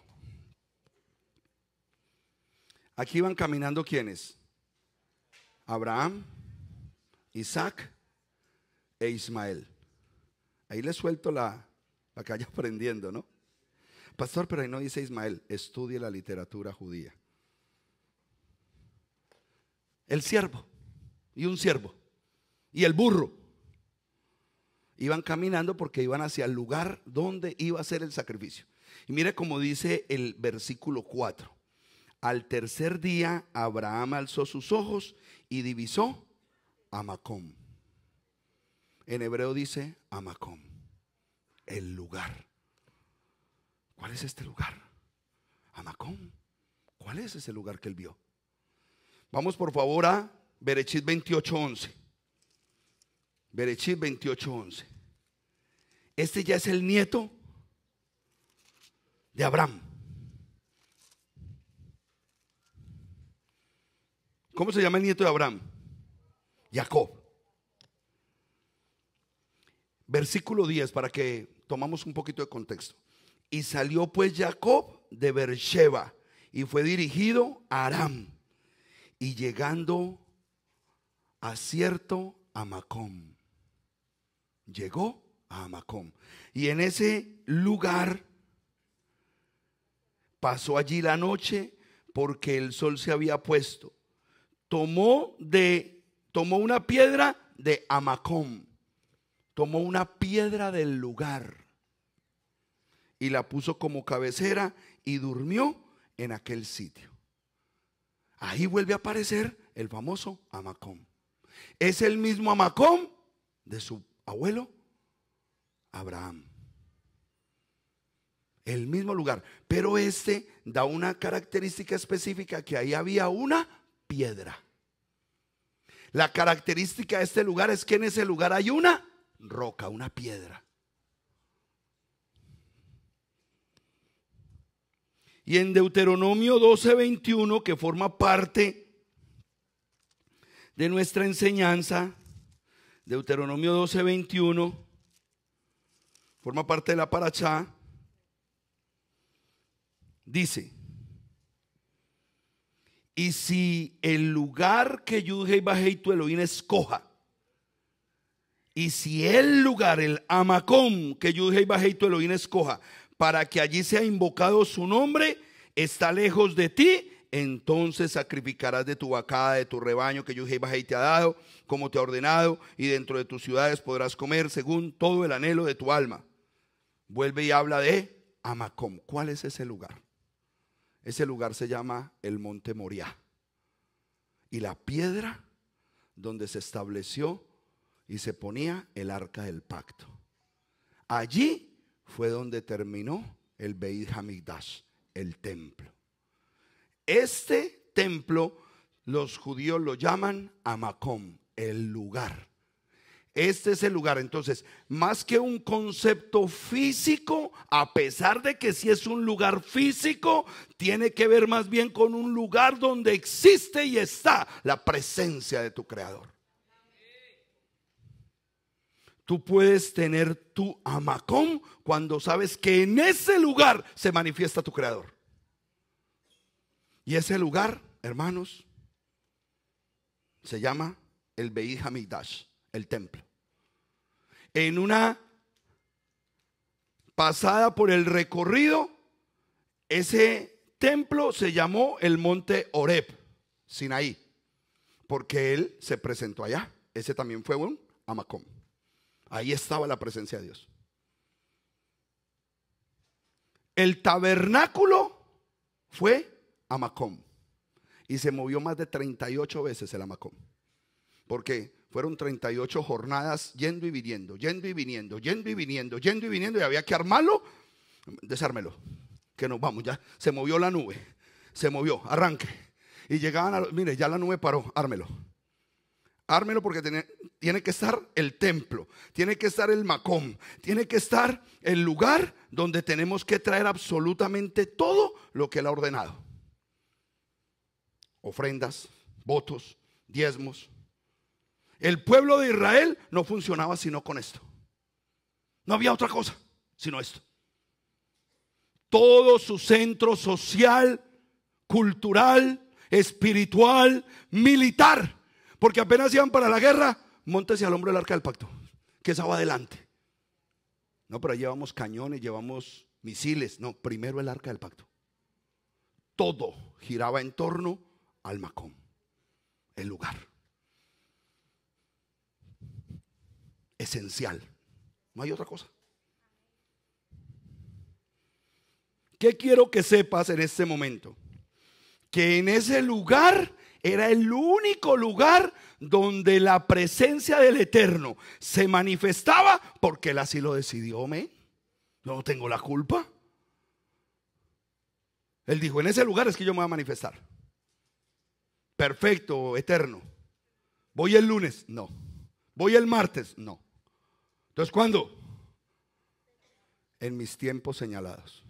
Aquí van caminando ¿Quiénes? Abraham, Isaac e Ismael. Ahí les suelto la, la calle aprendiendo, ¿no? Pastor, pero ahí no dice Ismael, estudie la literatura judía. El siervo y un siervo y el burro. Iban caminando porque iban hacia el lugar donde iba a ser el sacrificio. Y mire como dice el versículo 4. Al tercer día Abraham alzó sus ojos y divisó a En hebreo dice Amacom, el lugar. ¿Cuál es este lugar? Amacom. ¿Cuál es ese lugar que él vio? Vamos por favor a Berechit 28:11. Berechit 28:11. Este ya es el nieto de Abraham. ¿Cómo se llama el nieto de Abraham? Jacob. Versículo 10 para que tomamos un poquito de contexto. Y salió pues Jacob de Beersheba y fue dirigido a Aram. Y llegando a cierto Amacom. Llegó a Amacom. Y en ese lugar pasó allí la noche porque el sol se había puesto. Tomó de tomó una piedra de Amacom. Tomó una piedra del lugar y la puso como cabecera y durmió en aquel sitio. Ahí vuelve a aparecer el famoso Amacom. Es el mismo Amacón de su abuelo Abraham. El mismo lugar. Pero este da una característica específica que ahí había una piedra. La característica de este lugar es que en ese lugar hay una roca, una piedra. Y en Deuteronomio 12:21, que forma parte de nuestra enseñanza, Deuteronomio 12, 21, forma parte de la paracha dice, y si el lugar que Yudhei Bajei tu Elohim escoja, y si el lugar, el Amacón que Yudhei Bajei tu Elohim escoja, para que allí sea invocado su nombre, está lejos de ti entonces sacrificarás de tu vacada, de tu rebaño que yo y te ha dado, como te ha ordenado, y dentro de tus ciudades podrás comer según todo el anhelo de tu alma. Vuelve y habla de Amacom. ¿Cuál es ese lugar? Ese lugar se llama el Monte Moriah. Y la piedra donde se estableció y se ponía el arca del pacto. Allí fue donde terminó el Beit Hamikdash, el templo. Este templo, los judíos lo llaman Amacom, el lugar. Este es el lugar. Entonces, más que un concepto físico, a pesar de que si sí es un lugar físico, tiene que ver más bien con un lugar donde existe y está la presencia de tu creador. Tú puedes tener tu amacón cuando sabes que en ese lugar se manifiesta tu creador. Y ese lugar, hermanos, se llama el Beit Hamikdash, el templo. En una pasada por el recorrido, ese templo se llamó el monte Oreb, Sinaí, porque él se presentó allá. Ese también fue un amacón. Ahí estaba la presencia de Dios. El tabernáculo fue Amacom. Y se movió más de 38 veces el Amacom. Porque fueron 38 jornadas yendo y viniendo, yendo y viniendo, yendo y viniendo, yendo y viniendo. Y había que armarlo, desármelo. Que nos vamos, ya se movió la nube. Se movió, arranque. Y llegaban a, mire, ya la nube paró, ármelo. Ármelo porque tiene, tiene, que estar el templo, tiene que estar el macom, tiene que estar el lugar donde tenemos que traer absolutamente todo lo que él ha ordenado ofrendas, votos, diezmos. El pueblo de Israel no funcionaba sino con esto. No había otra cosa sino esto. Todo su centro social, cultural, espiritual, militar, porque apenas iban para la guerra, montese al hombro el arca del pacto, que estaba adelante. No, pero llevamos cañones, llevamos misiles. No, primero el arca del pacto. Todo giraba en torno Almacón, el lugar. Esencial. No hay otra cosa. ¿Qué quiero que sepas en este momento? Que en ese lugar era el único lugar donde la presencia del Eterno se manifestaba porque Él así lo decidió. Amén. no tengo la culpa. Él dijo, en ese lugar es que yo me voy a manifestar perfecto, eterno. Voy el lunes, no. Voy el martes, no. Entonces, ¿cuándo? En mis tiempos señalados.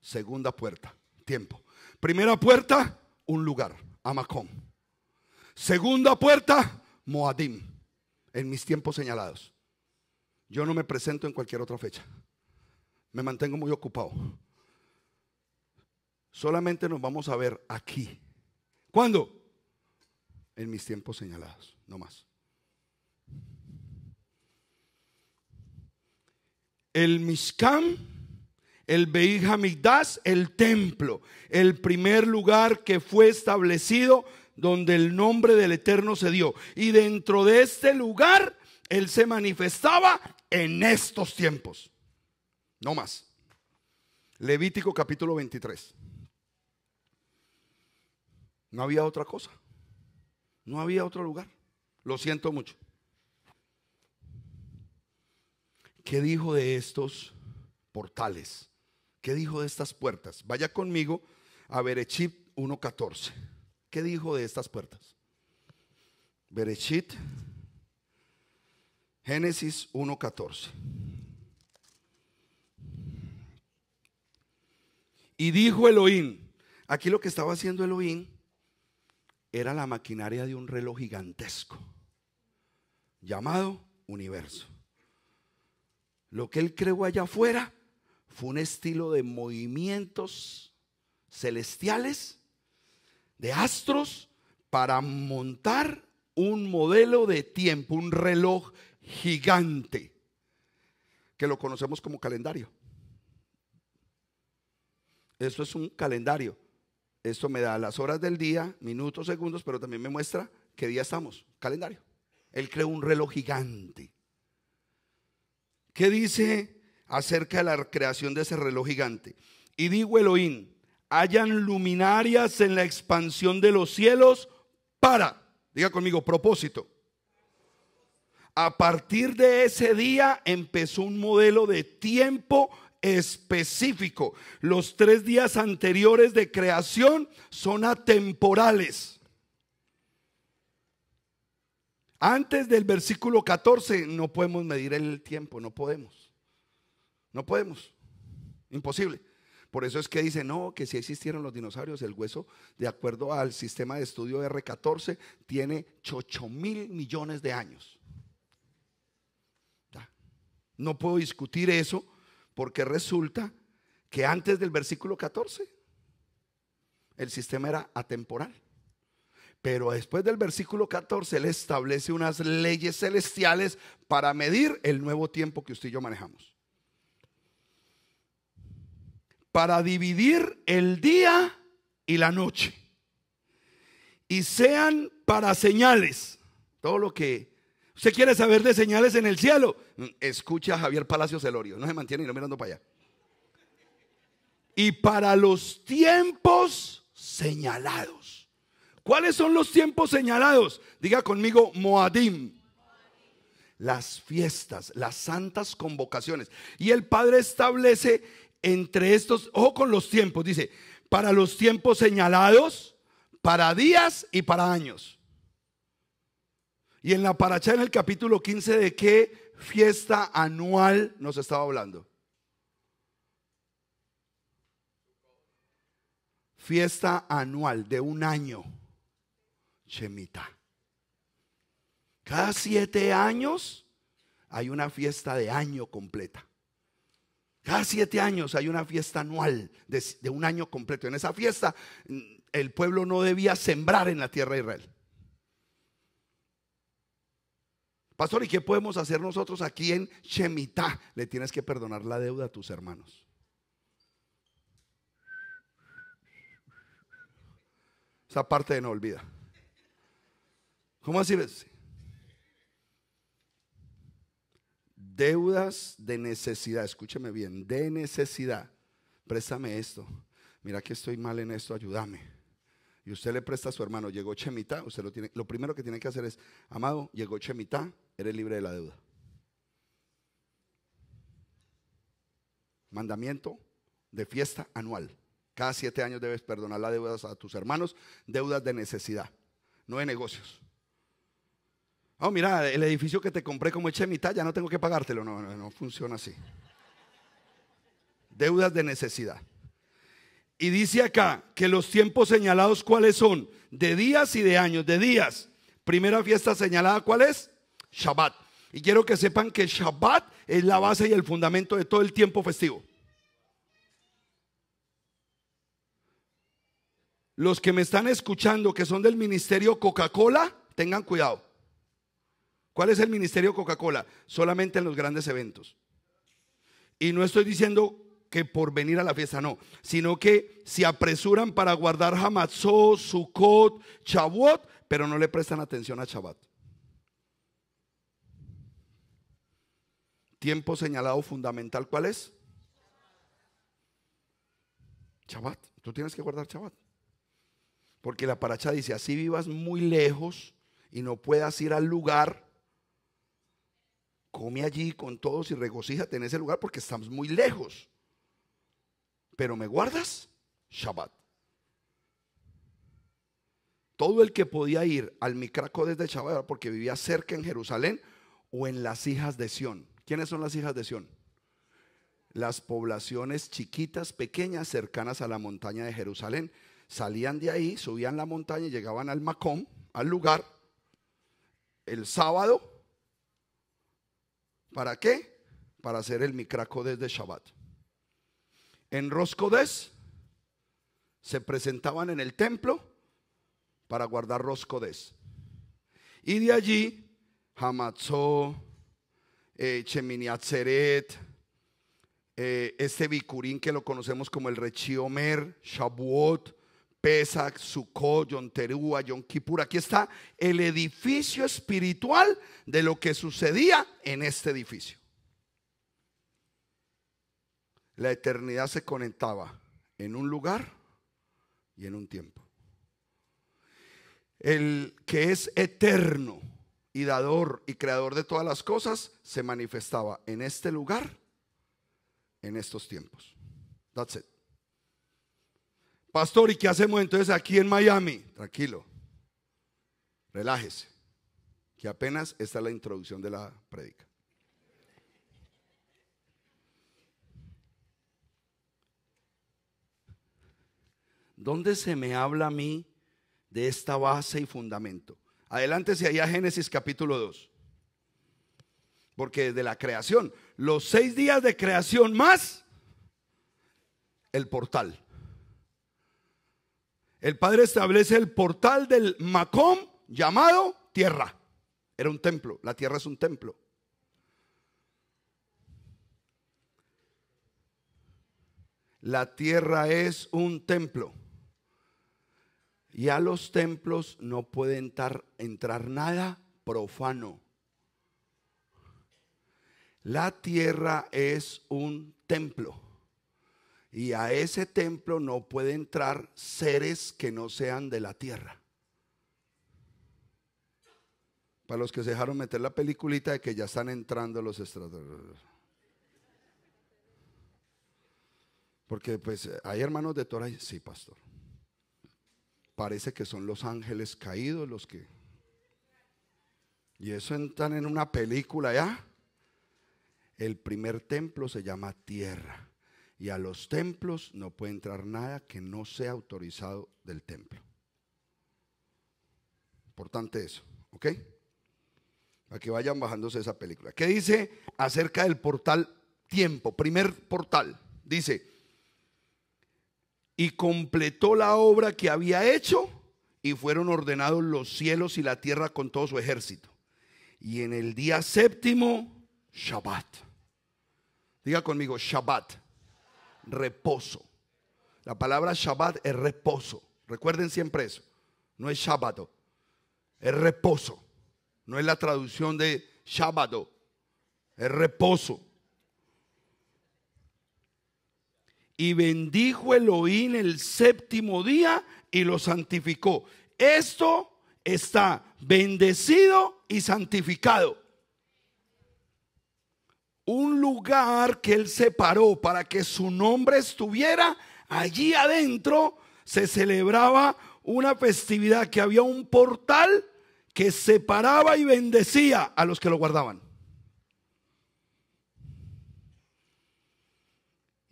Segunda puerta, tiempo. Primera puerta, un lugar, Amacón. Segunda puerta, Moadim, en mis tiempos señalados. Yo no me presento en cualquier otra fecha. Me mantengo muy ocupado. Solamente nos vamos a ver aquí ¿Cuándo? En mis tiempos señalados, no más. El Mishkan, el Beijamigdas, el templo, el primer lugar que fue establecido donde el nombre del Eterno se dio. Y dentro de este lugar, Él se manifestaba en estos tiempos. No más. Levítico capítulo 23. No había otra cosa. No había otro lugar. Lo siento mucho. ¿Qué dijo de estos portales? ¿Qué dijo de estas puertas? Vaya conmigo a Berechit 1.14. ¿Qué dijo de estas puertas? Berechit, Génesis 1.14. Y dijo Elohim, aquí lo que estaba haciendo Elohim era la maquinaria de un reloj gigantesco llamado universo. Lo que él creó allá afuera fue un estilo de movimientos celestiales, de astros, para montar un modelo de tiempo, un reloj gigante, que lo conocemos como calendario. Eso es un calendario. Esto me da las horas del día, minutos, segundos, pero también me muestra qué día estamos, calendario. Él creó un reloj gigante. ¿Qué dice acerca de la creación de ese reloj gigante? Y digo Elohim, hayan luminarias en la expansión de los cielos para, diga conmigo, propósito. A partir de ese día empezó un modelo de tiempo específico. Los tres días anteriores de creación son atemporales. Antes del versículo 14 no podemos medir el tiempo, no podemos. No podemos. Imposible. Por eso es que dice, no, que si existieron los dinosaurios, el hueso, de acuerdo al sistema de estudio R14, tiene 8 mil millones de años. No puedo discutir eso porque resulta que antes del versículo 14 el sistema era atemporal. Pero después del versículo 14 él establece unas leyes celestiales para medir el nuevo tiempo que usted y yo manejamos. Para dividir el día y la noche. Y sean para señales. Todo lo que ¿Usted quiere saber de señales en el cielo? Mm, escucha a Javier Palacio Celorio. No se mantiene y no mirando para allá. Y para los tiempos señalados. ¿Cuáles son los tiempos señalados? Diga conmigo, Moadim las fiestas, las santas convocaciones. Y el Padre establece entre estos, ojo con los tiempos, dice, para los tiempos señalados, para días y para años. Y en la paracha en el capítulo 15, ¿de qué fiesta anual nos estaba hablando? Fiesta anual de un año, Shemita. Cada siete años hay una fiesta de año completa. Cada siete años hay una fiesta anual de, de un año completo. En esa fiesta mm, el pueblo no debía sembrar en la tierra de Israel. Pastor, ¿y qué podemos hacer nosotros aquí en Chemitá? Le tienes que perdonar la deuda a tus hermanos. Esa parte de no olvida. ¿Cómo así ves? Deudas de necesidad, escúcheme bien, de necesidad. Préstame esto. Mira que estoy mal en esto, ayúdame. Y usted le presta a su hermano, llegó Chemita, usted lo tiene, lo primero que tiene que hacer es, amado, llegó Chemitá, eres libre de la deuda. Mandamiento de fiesta anual. Cada siete años debes perdonar las deudas a tus hermanos, deudas de necesidad, no de negocios. Oh, mira, el edificio que te compré como eché mitad, ya no tengo que pagártelo. No, no, no funciona así. Deudas de necesidad. Y dice acá que los tiempos señalados, ¿cuáles son? De días y de años, de días. Primera fiesta señalada, ¿cuál es? Shabbat. Y quiero que sepan que Shabbat es la base y el fundamento de todo el tiempo festivo. Los que me están escuchando que son del ministerio Coca-Cola, tengan cuidado. ¿Cuál es el ministerio Coca-Cola? Solamente en los grandes eventos. Y no estoy diciendo que por venir a la fiesta, no, sino que se apresuran para guardar Hamatzot, Sukkot, Chabot, pero no le prestan atención a Shabbat. tiempo señalado fundamental, ¿cuál es? Shabbat, Tú tienes que guardar Shabbat. Porque la paracha dice, así vivas muy lejos y no puedas ir al lugar, come allí con todos y regocíjate en ese lugar porque estamos muy lejos. Pero me guardas Shabbat. Todo el que podía ir al Micraco desde Shabbat porque vivía cerca en Jerusalén o en las hijas de Sión. ¿Quiénes son las hijas de Sión? Las poblaciones chiquitas, pequeñas, cercanas a la montaña de Jerusalén. Salían de ahí, subían la montaña y llegaban al Macón, al lugar, el sábado. ¿Para qué? Para hacer el micracodes de Shabbat. En Roscodes se presentaban en el templo para guardar Roscodes. Y de allí, Hamatzó, eh, Cheminiatzeret eh, este vicurín que lo conocemos como el Rechiomer, Shabuot, Pesach, Sukkot, Yonterúa, Terúa, Yom Kippur. Aquí está el edificio espiritual de lo que sucedía en este edificio. La eternidad se conectaba en un lugar y en un tiempo. El que es eterno y dador y creador de todas las cosas, se manifestaba en este lugar, en estos tiempos. That's it. Pastor, ¿y qué hacemos entonces aquí en Miami? Tranquilo, relájese, que apenas está es la introducción de la prédica. ¿Dónde se me habla a mí de esta base y fundamento? Adelante si allá Génesis capítulo 2. Porque de la creación, los seis días de creación más el portal. El Padre establece el portal del Macom llamado tierra. Era un templo, la tierra es un templo. La tierra es un templo. Y a los templos no puede entrar, entrar nada profano. La tierra es un templo. Y a ese templo no puede entrar seres que no sean de la tierra. Para los que se dejaron meter la peliculita de que ya están entrando los extraterrestres. Porque pues hay hermanos de Torah, sí, pastor parece que son los ángeles caídos los que... Y eso entran en una película ya. El primer templo se llama tierra. Y a los templos no puede entrar nada que no sea autorizado del templo. Importante eso, ¿ok? Para que vayan bajándose esa película. ¿Qué dice acerca del portal tiempo? Primer portal. Dice, y completó la obra que había hecho y fueron ordenados los cielos y la tierra con todo su ejército. Y en el día séptimo, Shabbat. Diga conmigo, Shabbat, reposo. La palabra Shabbat es reposo. Recuerden siempre eso. No es Shabbat, es reposo. No es la traducción de Shabbat, es reposo. Y bendijo Elohim el séptimo día y lo santificó. Esto está bendecido y santificado. Un lugar que él separó para que su nombre estuviera allí adentro, se celebraba una festividad que había un portal que separaba y bendecía a los que lo guardaban.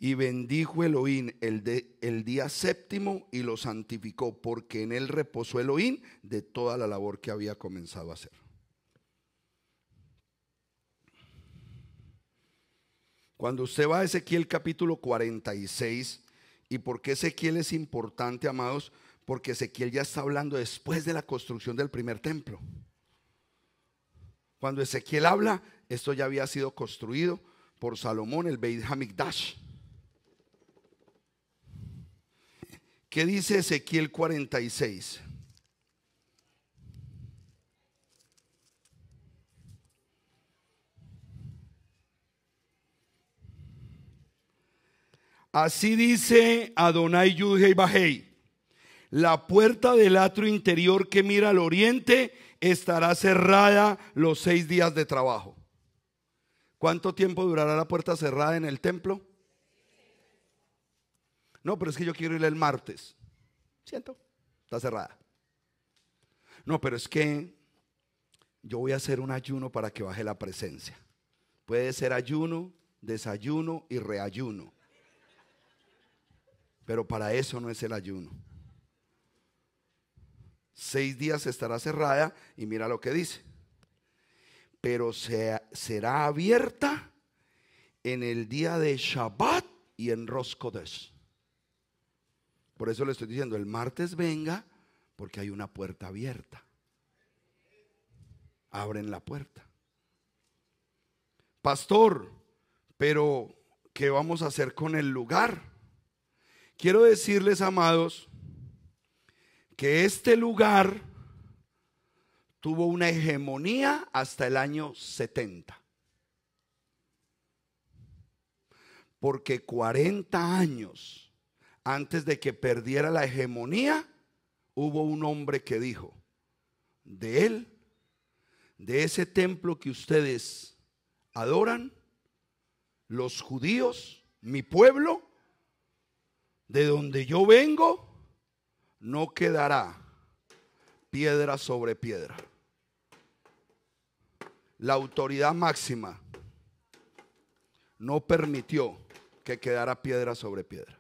Y bendijo Elohim el, el día séptimo y lo santificó, porque en él reposó Elohim de toda la labor que había comenzado a hacer. Cuando usted va a Ezequiel capítulo 46, ¿y por qué Ezequiel es importante, amados? Porque Ezequiel ya está hablando después de la construcción del primer templo. Cuando Ezequiel habla, esto ya había sido construido por Salomón, el Beit Hamikdash. ¿Qué dice Ezequiel 46? Así dice Adonai Yudhei Bajei. La puerta del atrio interior que mira al oriente estará cerrada los seis días de trabajo. ¿Cuánto tiempo durará la puerta cerrada en el templo? No, pero es que yo quiero ir el martes. Siento, está cerrada. No, pero es que yo voy a hacer un ayuno para que baje la presencia. Puede ser ayuno, desayuno y reayuno. Pero para eso no es el ayuno. Seis días estará cerrada y mira lo que dice. Pero será abierta en el día de Shabbat y en Rosh por eso le estoy diciendo, el martes venga porque hay una puerta abierta. Abren la puerta. Pastor, pero ¿qué vamos a hacer con el lugar? Quiero decirles, amados, que este lugar tuvo una hegemonía hasta el año 70. Porque 40 años antes de que perdiera la hegemonía, hubo un hombre que dijo, de él, de ese templo que ustedes adoran, los judíos, mi pueblo, de donde yo vengo, no quedará piedra sobre piedra. La autoridad máxima no permitió que quedara piedra sobre piedra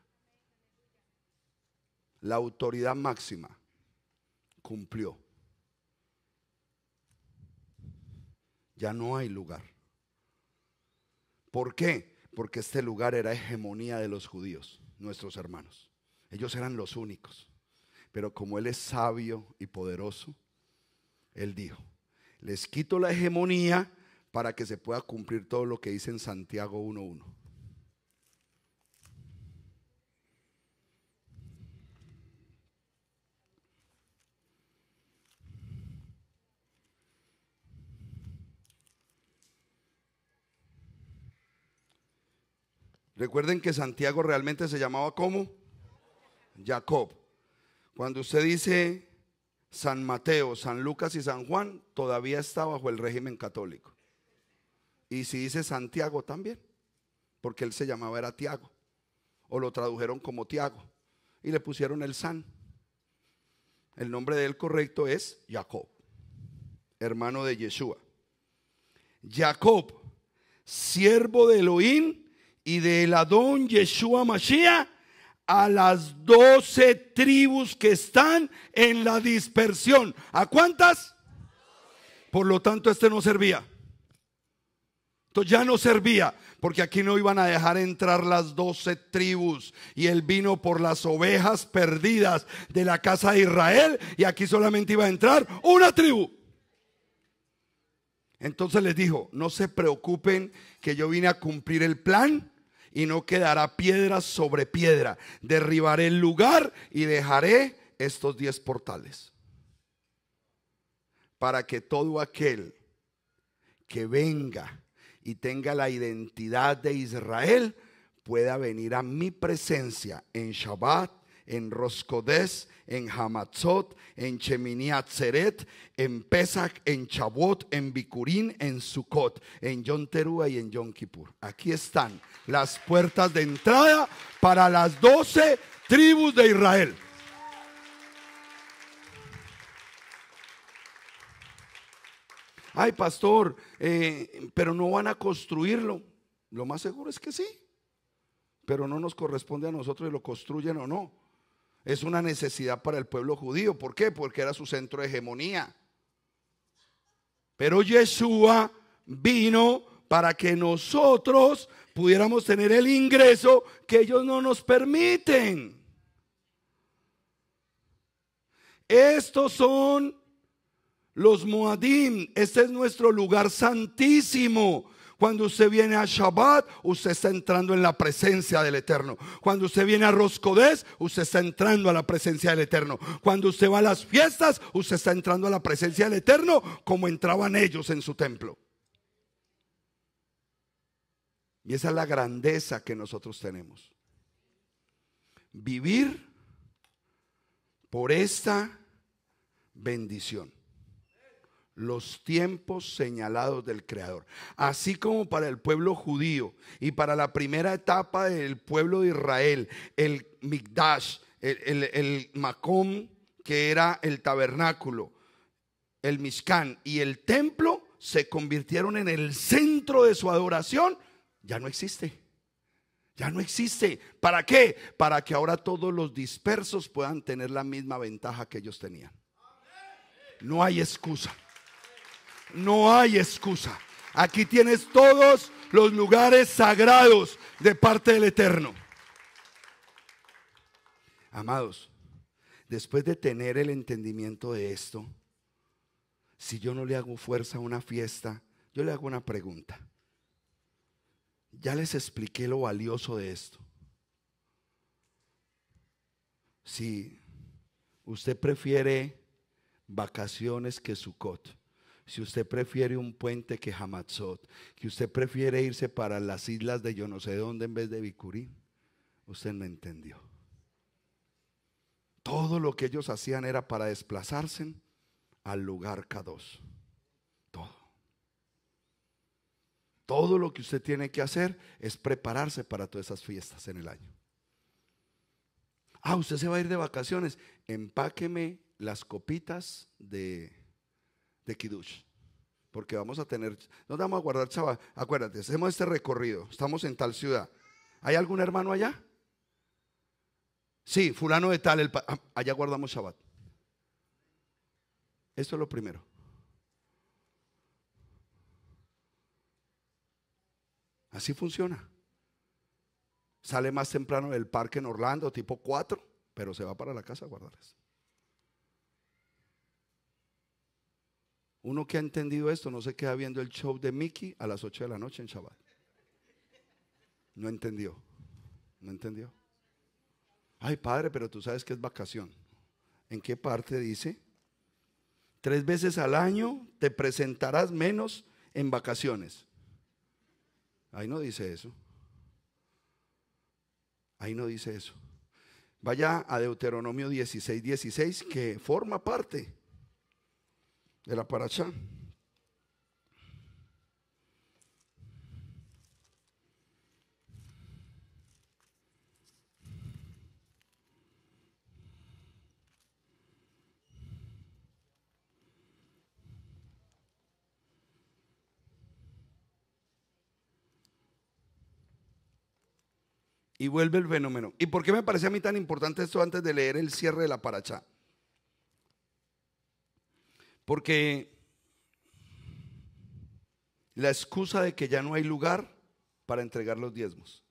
la autoridad máxima, cumplió. Ya no hay lugar. ¿Por qué? Porque este lugar era hegemonía de los judíos, nuestros hermanos. Ellos eran los únicos. Pero como Él es sabio y poderoso, Él dijo, les quito la hegemonía para que se pueda cumplir todo lo que dice en Santiago 1.1. Recuerden que Santiago realmente se llamaba como Jacob. Cuando usted dice San Mateo, San Lucas y San Juan, todavía está bajo el régimen católico. Y si dice Santiago también, porque él se llamaba era Tiago, o lo tradujeron como Tiago, y le pusieron el San. El nombre de él correcto es Jacob, hermano de Yeshua. Jacob, siervo de Elohim y de Adón Yeshua Mashiach a las doce tribus que están en la dispersión. ¿A cuántas? Por lo tanto, este no servía. Entonces ya no servía, porque aquí no iban a dejar entrar las doce tribus. Y él vino por las ovejas perdidas de la casa de Israel, y aquí solamente iba a entrar una tribu. Entonces les dijo, no se preocupen que yo vine a cumplir el plan y no quedará piedra sobre piedra. Derribaré el lugar y dejaré estos diez portales. Para que todo aquel que venga y tenga la identidad de Israel pueda venir a mi presencia en Shabbat en Roscodes, en Hamatzot, en Cheminiatzeret, en Pesach, en Chabot, en Bicurín, en Sukot, en Yonterúa y en Yom Kippur. Aquí están las puertas de entrada para las doce tribus de Israel. Ay, pastor, eh, pero no van a construirlo. Lo más seguro es que sí. Pero no nos corresponde a nosotros si lo construyen o no. Es una necesidad para el pueblo judío. ¿Por qué? Porque era su centro de hegemonía. Pero Yeshua vino para que nosotros pudiéramos tener el ingreso que ellos no nos permiten. Estos son los Moadim. Este es nuestro lugar santísimo. Cuando usted viene a Shabbat, usted está entrando en la presencia del Eterno. Cuando usted viene a Roscodés, usted está entrando a la presencia del Eterno. Cuando usted va a las fiestas, usted está entrando a la presencia del Eterno como entraban ellos en su templo. Y esa es la grandeza que nosotros tenemos. Vivir por esta bendición los tiempos señalados del Creador. Así como para el pueblo judío y para la primera etapa del pueblo de Israel, el Mikdash, el, el, que era el tabernáculo, el Mishkan y el templo, se convirtieron en el centro de su adoración, ya no existe. Ya no existe. ¿Para qué? Para que ahora todos los dispersos puedan tener la misma ventaja que ellos tenían. No hay excusa no hay excusa. Aquí tienes todos los lugares sagrados de parte del Eterno. Amados, después de tener el entendimiento de esto, si yo no le hago fuerza a una fiesta, yo le hago una pregunta. Ya les expliqué lo valioso de esto. Si usted prefiere vacaciones que su coto, si usted prefiere un puente que Hamatzot, que usted prefiere irse para las islas de yo no sé dónde en vez de Bicurí, usted no entendió. Todo lo que ellos hacían era para desplazarse al lugar K2. Todo. Todo lo que usted tiene que hacer es prepararse para todas esas fiestas en el año. Ah, usted se va a ir de vacaciones. Empáqueme las copitas de de Kiddush. Porque vamos a tener, nos vamos a guardar Shabbat. Acuérdate, hacemos este recorrido. Estamos en tal ciudad. ¿Hay algún hermano allá? Sí, fulano de tal, ah, allá guardamos Shabbat. Esto es lo primero. Así funciona. Sale más temprano del parque en Orlando, tipo 4, pero se va para la casa a guardar Uno que ha entendido esto no se queda viendo el show de Mickey a las 8 de la noche en Shabbat. No entendió. No entendió. Ay, padre, pero tú sabes que es vacación. ¿En qué parte dice? Tres veces al año te presentarás menos en vacaciones. Ahí no dice eso. Ahí no dice eso. Vaya a Deuteronomio 16, 16, que forma parte de la paracha. Y vuelve el fenómeno. ¿Y por qué me parece a mí tan importante esto antes de leer el cierre de la paracha? Porque la excusa de que ya no hay lugar para entregar los diezmos.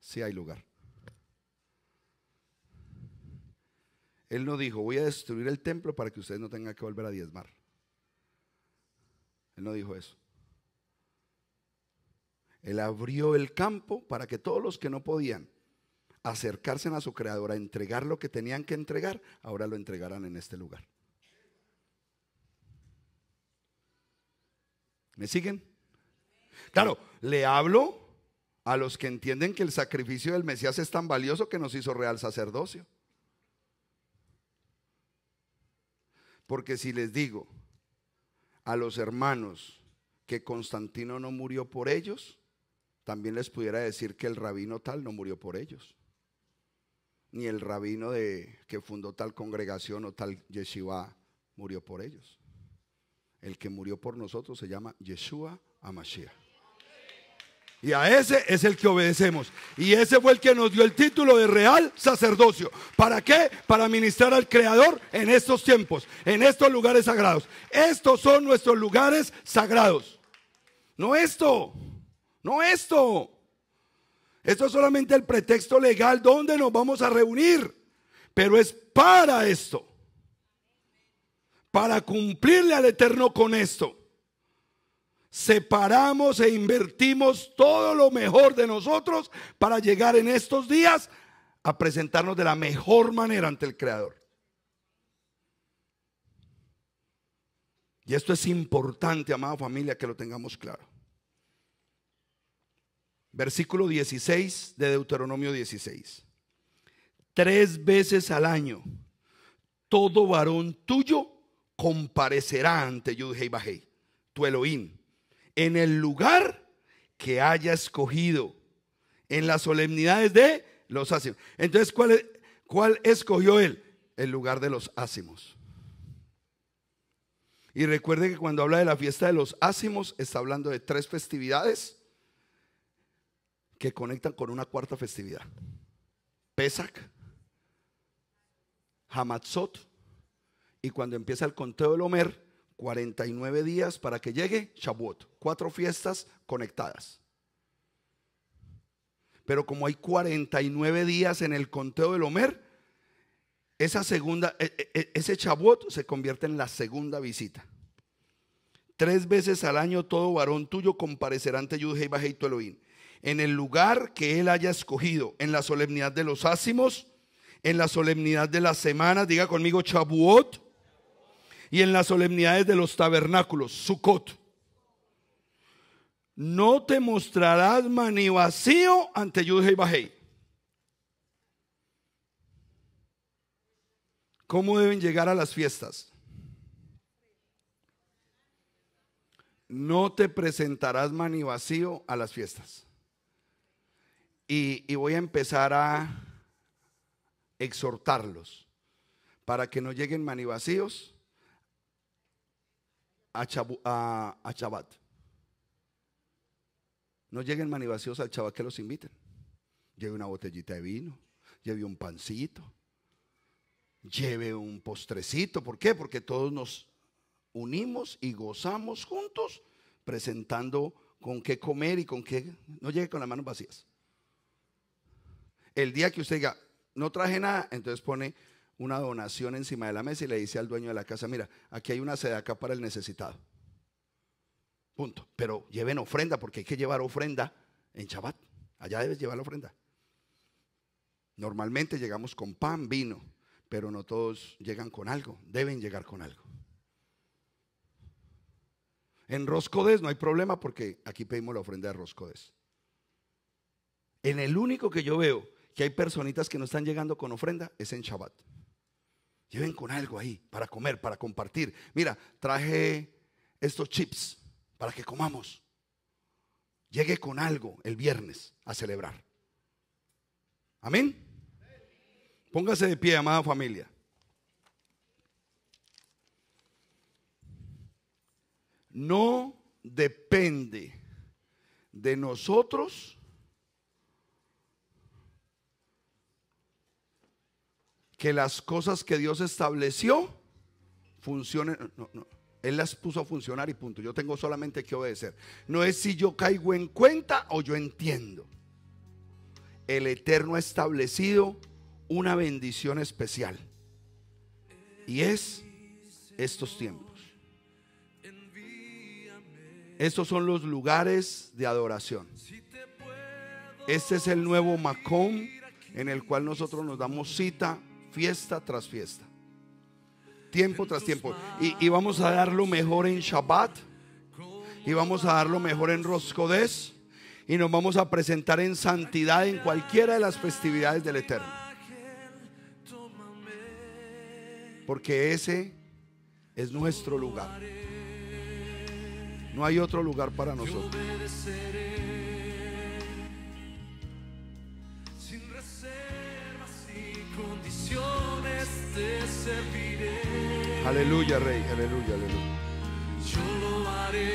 Sí hay lugar. Él no dijo, voy a destruir el templo para que ustedes no tengan que volver a diezmar. Él no dijo eso. Él abrió el campo para que todos los que no podían acercarse a su creador, a entregar lo que tenían que entregar, ahora lo entregarán en este lugar. ¿Me siguen? Claro, le hablo a los que entienden que el sacrificio del Mesías es tan valioso que nos hizo real sacerdocio. Porque si les digo a los hermanos que Constantino no murió por ellos, también les pudiera decir que el rabino tal no murió por ellos ni el rabino de, que fundó tal congregación o tal yeshiva murió por ellos. El que murió por nosotros se llama Yeshua Amashiach. Y a ese es el que obedecemos. Y ese fue el que nos dio el título de real sacerdocio. ¿Para qué? Para ministrar al Creador en estos tiempos, en estos lugares sagrados. Estos son nuestros lugares sagrados. No esto, no esto. Esto es solamente el pretexto legal donde nos vamos a reunir, pero es para esto, para cumplirle al Eterno con esto. Separamos e invertimos todo lo mejor de nosotros para llegar en estos días a presentarnos de la mejor manera ante el Creador. Y esto es importante, amada familia, que lo tengamos claro versículo 16 de Deuteronomio 16. Tres veces al año, todo varón tuyo comparecerá ante Yudheibahei, tu Elohim, en el lugar que haya escogido, en las solemnidades de los ácimos. Entonces, ¿cuál, cuál escogió él? El lugar de los ácimos. Y recuerde que cuando habla de la fiesta de los ácimos, está hablando de tres festividades que conectan con una cuarta festividad. Pesach, Hamatzot, y cuando empieza el conteo del Omer, 49 días para que llegue Shavuot. Cuatro fiestas conectadas. Pero como hay 49 días en el conteo del Omer, esa segunda, e, e, e, ese Shavuot se convierte en la segunda visita. Tres veces al año todo varón tuyo comparecerá ante Yudhei Bajei Elohim en el lugar que él haya escogido, en la solemnidad de los ácimos, en la solemnidad de las semanas, diga conmigo Chabuot, y en las solemnidades de los tabernáculos, Sukot. No te mostrarás mani vacío ante Yudhei Bajei. ¿Cómo deben llegar a las fiestas? No te presentarás mani vacío a las fiestas. Y, voy a empezar a exhortarlos para que no lleguen manivacíos a, a, Chabat. No lleguen vacíos al Chabat que los inviten. Lleve una botellita de vino, lleve un pancito, lleve un postrecito. ¿Por qué? Porque todos nos unimos y gozamos juntos presentando con qué comer y con qué... No llegue con las manos vacías. El día que usted diga, no traje nada, entonces pone una donación encima de la mesa y le dice al dueño de la casa, mira, aquí hay una acá para el necesitado. Punto. Pero lleven ofrenda porque hay que llevar ofrenda en Shabbat. Allá debes llevar la ofrenda. Normalmente llegamos con pan, vino, pero no todos llegan con algo, deben llegar con algo. En Roscodes no hay problema porque aquí pedimos la ofrenda de Roscodes. En el único que yo veo que hay personitas que no están llegando con ofrenda es en Shabbat. Lleven con algo ahí para comer, para compartir. Mira, traje estos chips para que comamos. Llegue con algo el viernes a celebrar. Amén. Póngase de pie, amada familia. No depende de nosotros que las cosas que Dios estableció funcionen. Él las puso a funcionar y punto. Yo tengo solamente que obedecer. No es si yo caigo en cuenta o yo entiendo. El Eterno ha establecido una bendición especial. Y es estos tiempos. Estos son los lugares de adoración. Este es el nuevo Macón en el cual nosotros nos damos cita fiesta tras fiesta, tiempo tras tiempo. Y, vamos a dar lo mejor en Shabbat, y vamos a dar lo mejor en Roscodés, y nos vamos a presentar en santidad en cualquiera de las festividades del Eterno. Porque ese es nuestro lugar. No hay otro lugar para nosotros. te serviré. Aleluya, Rey, aleluya, aleluya. Yo lo haré,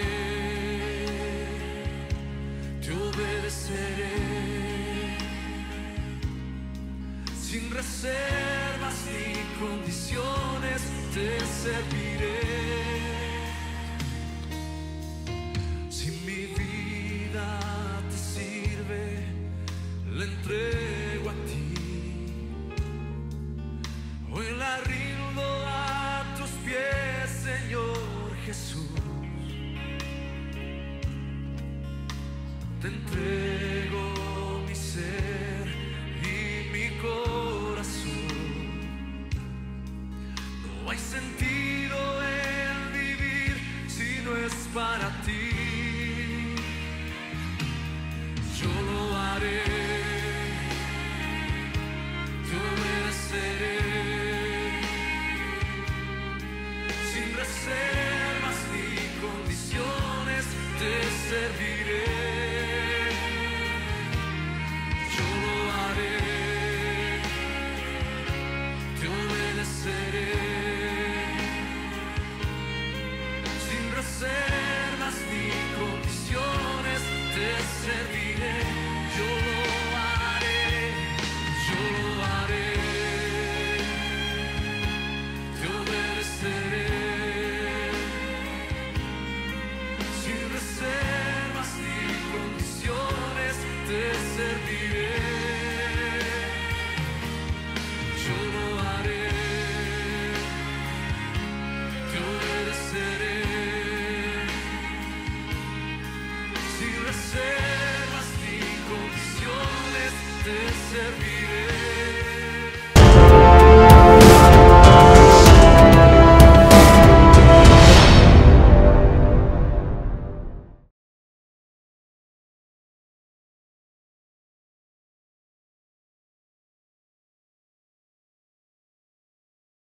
te obedeceré, sin reservas ni condiciones te serviré. Si mi vida te sirve, la entrega. la rindo a tus pies, Señor Jesús. Te entrego.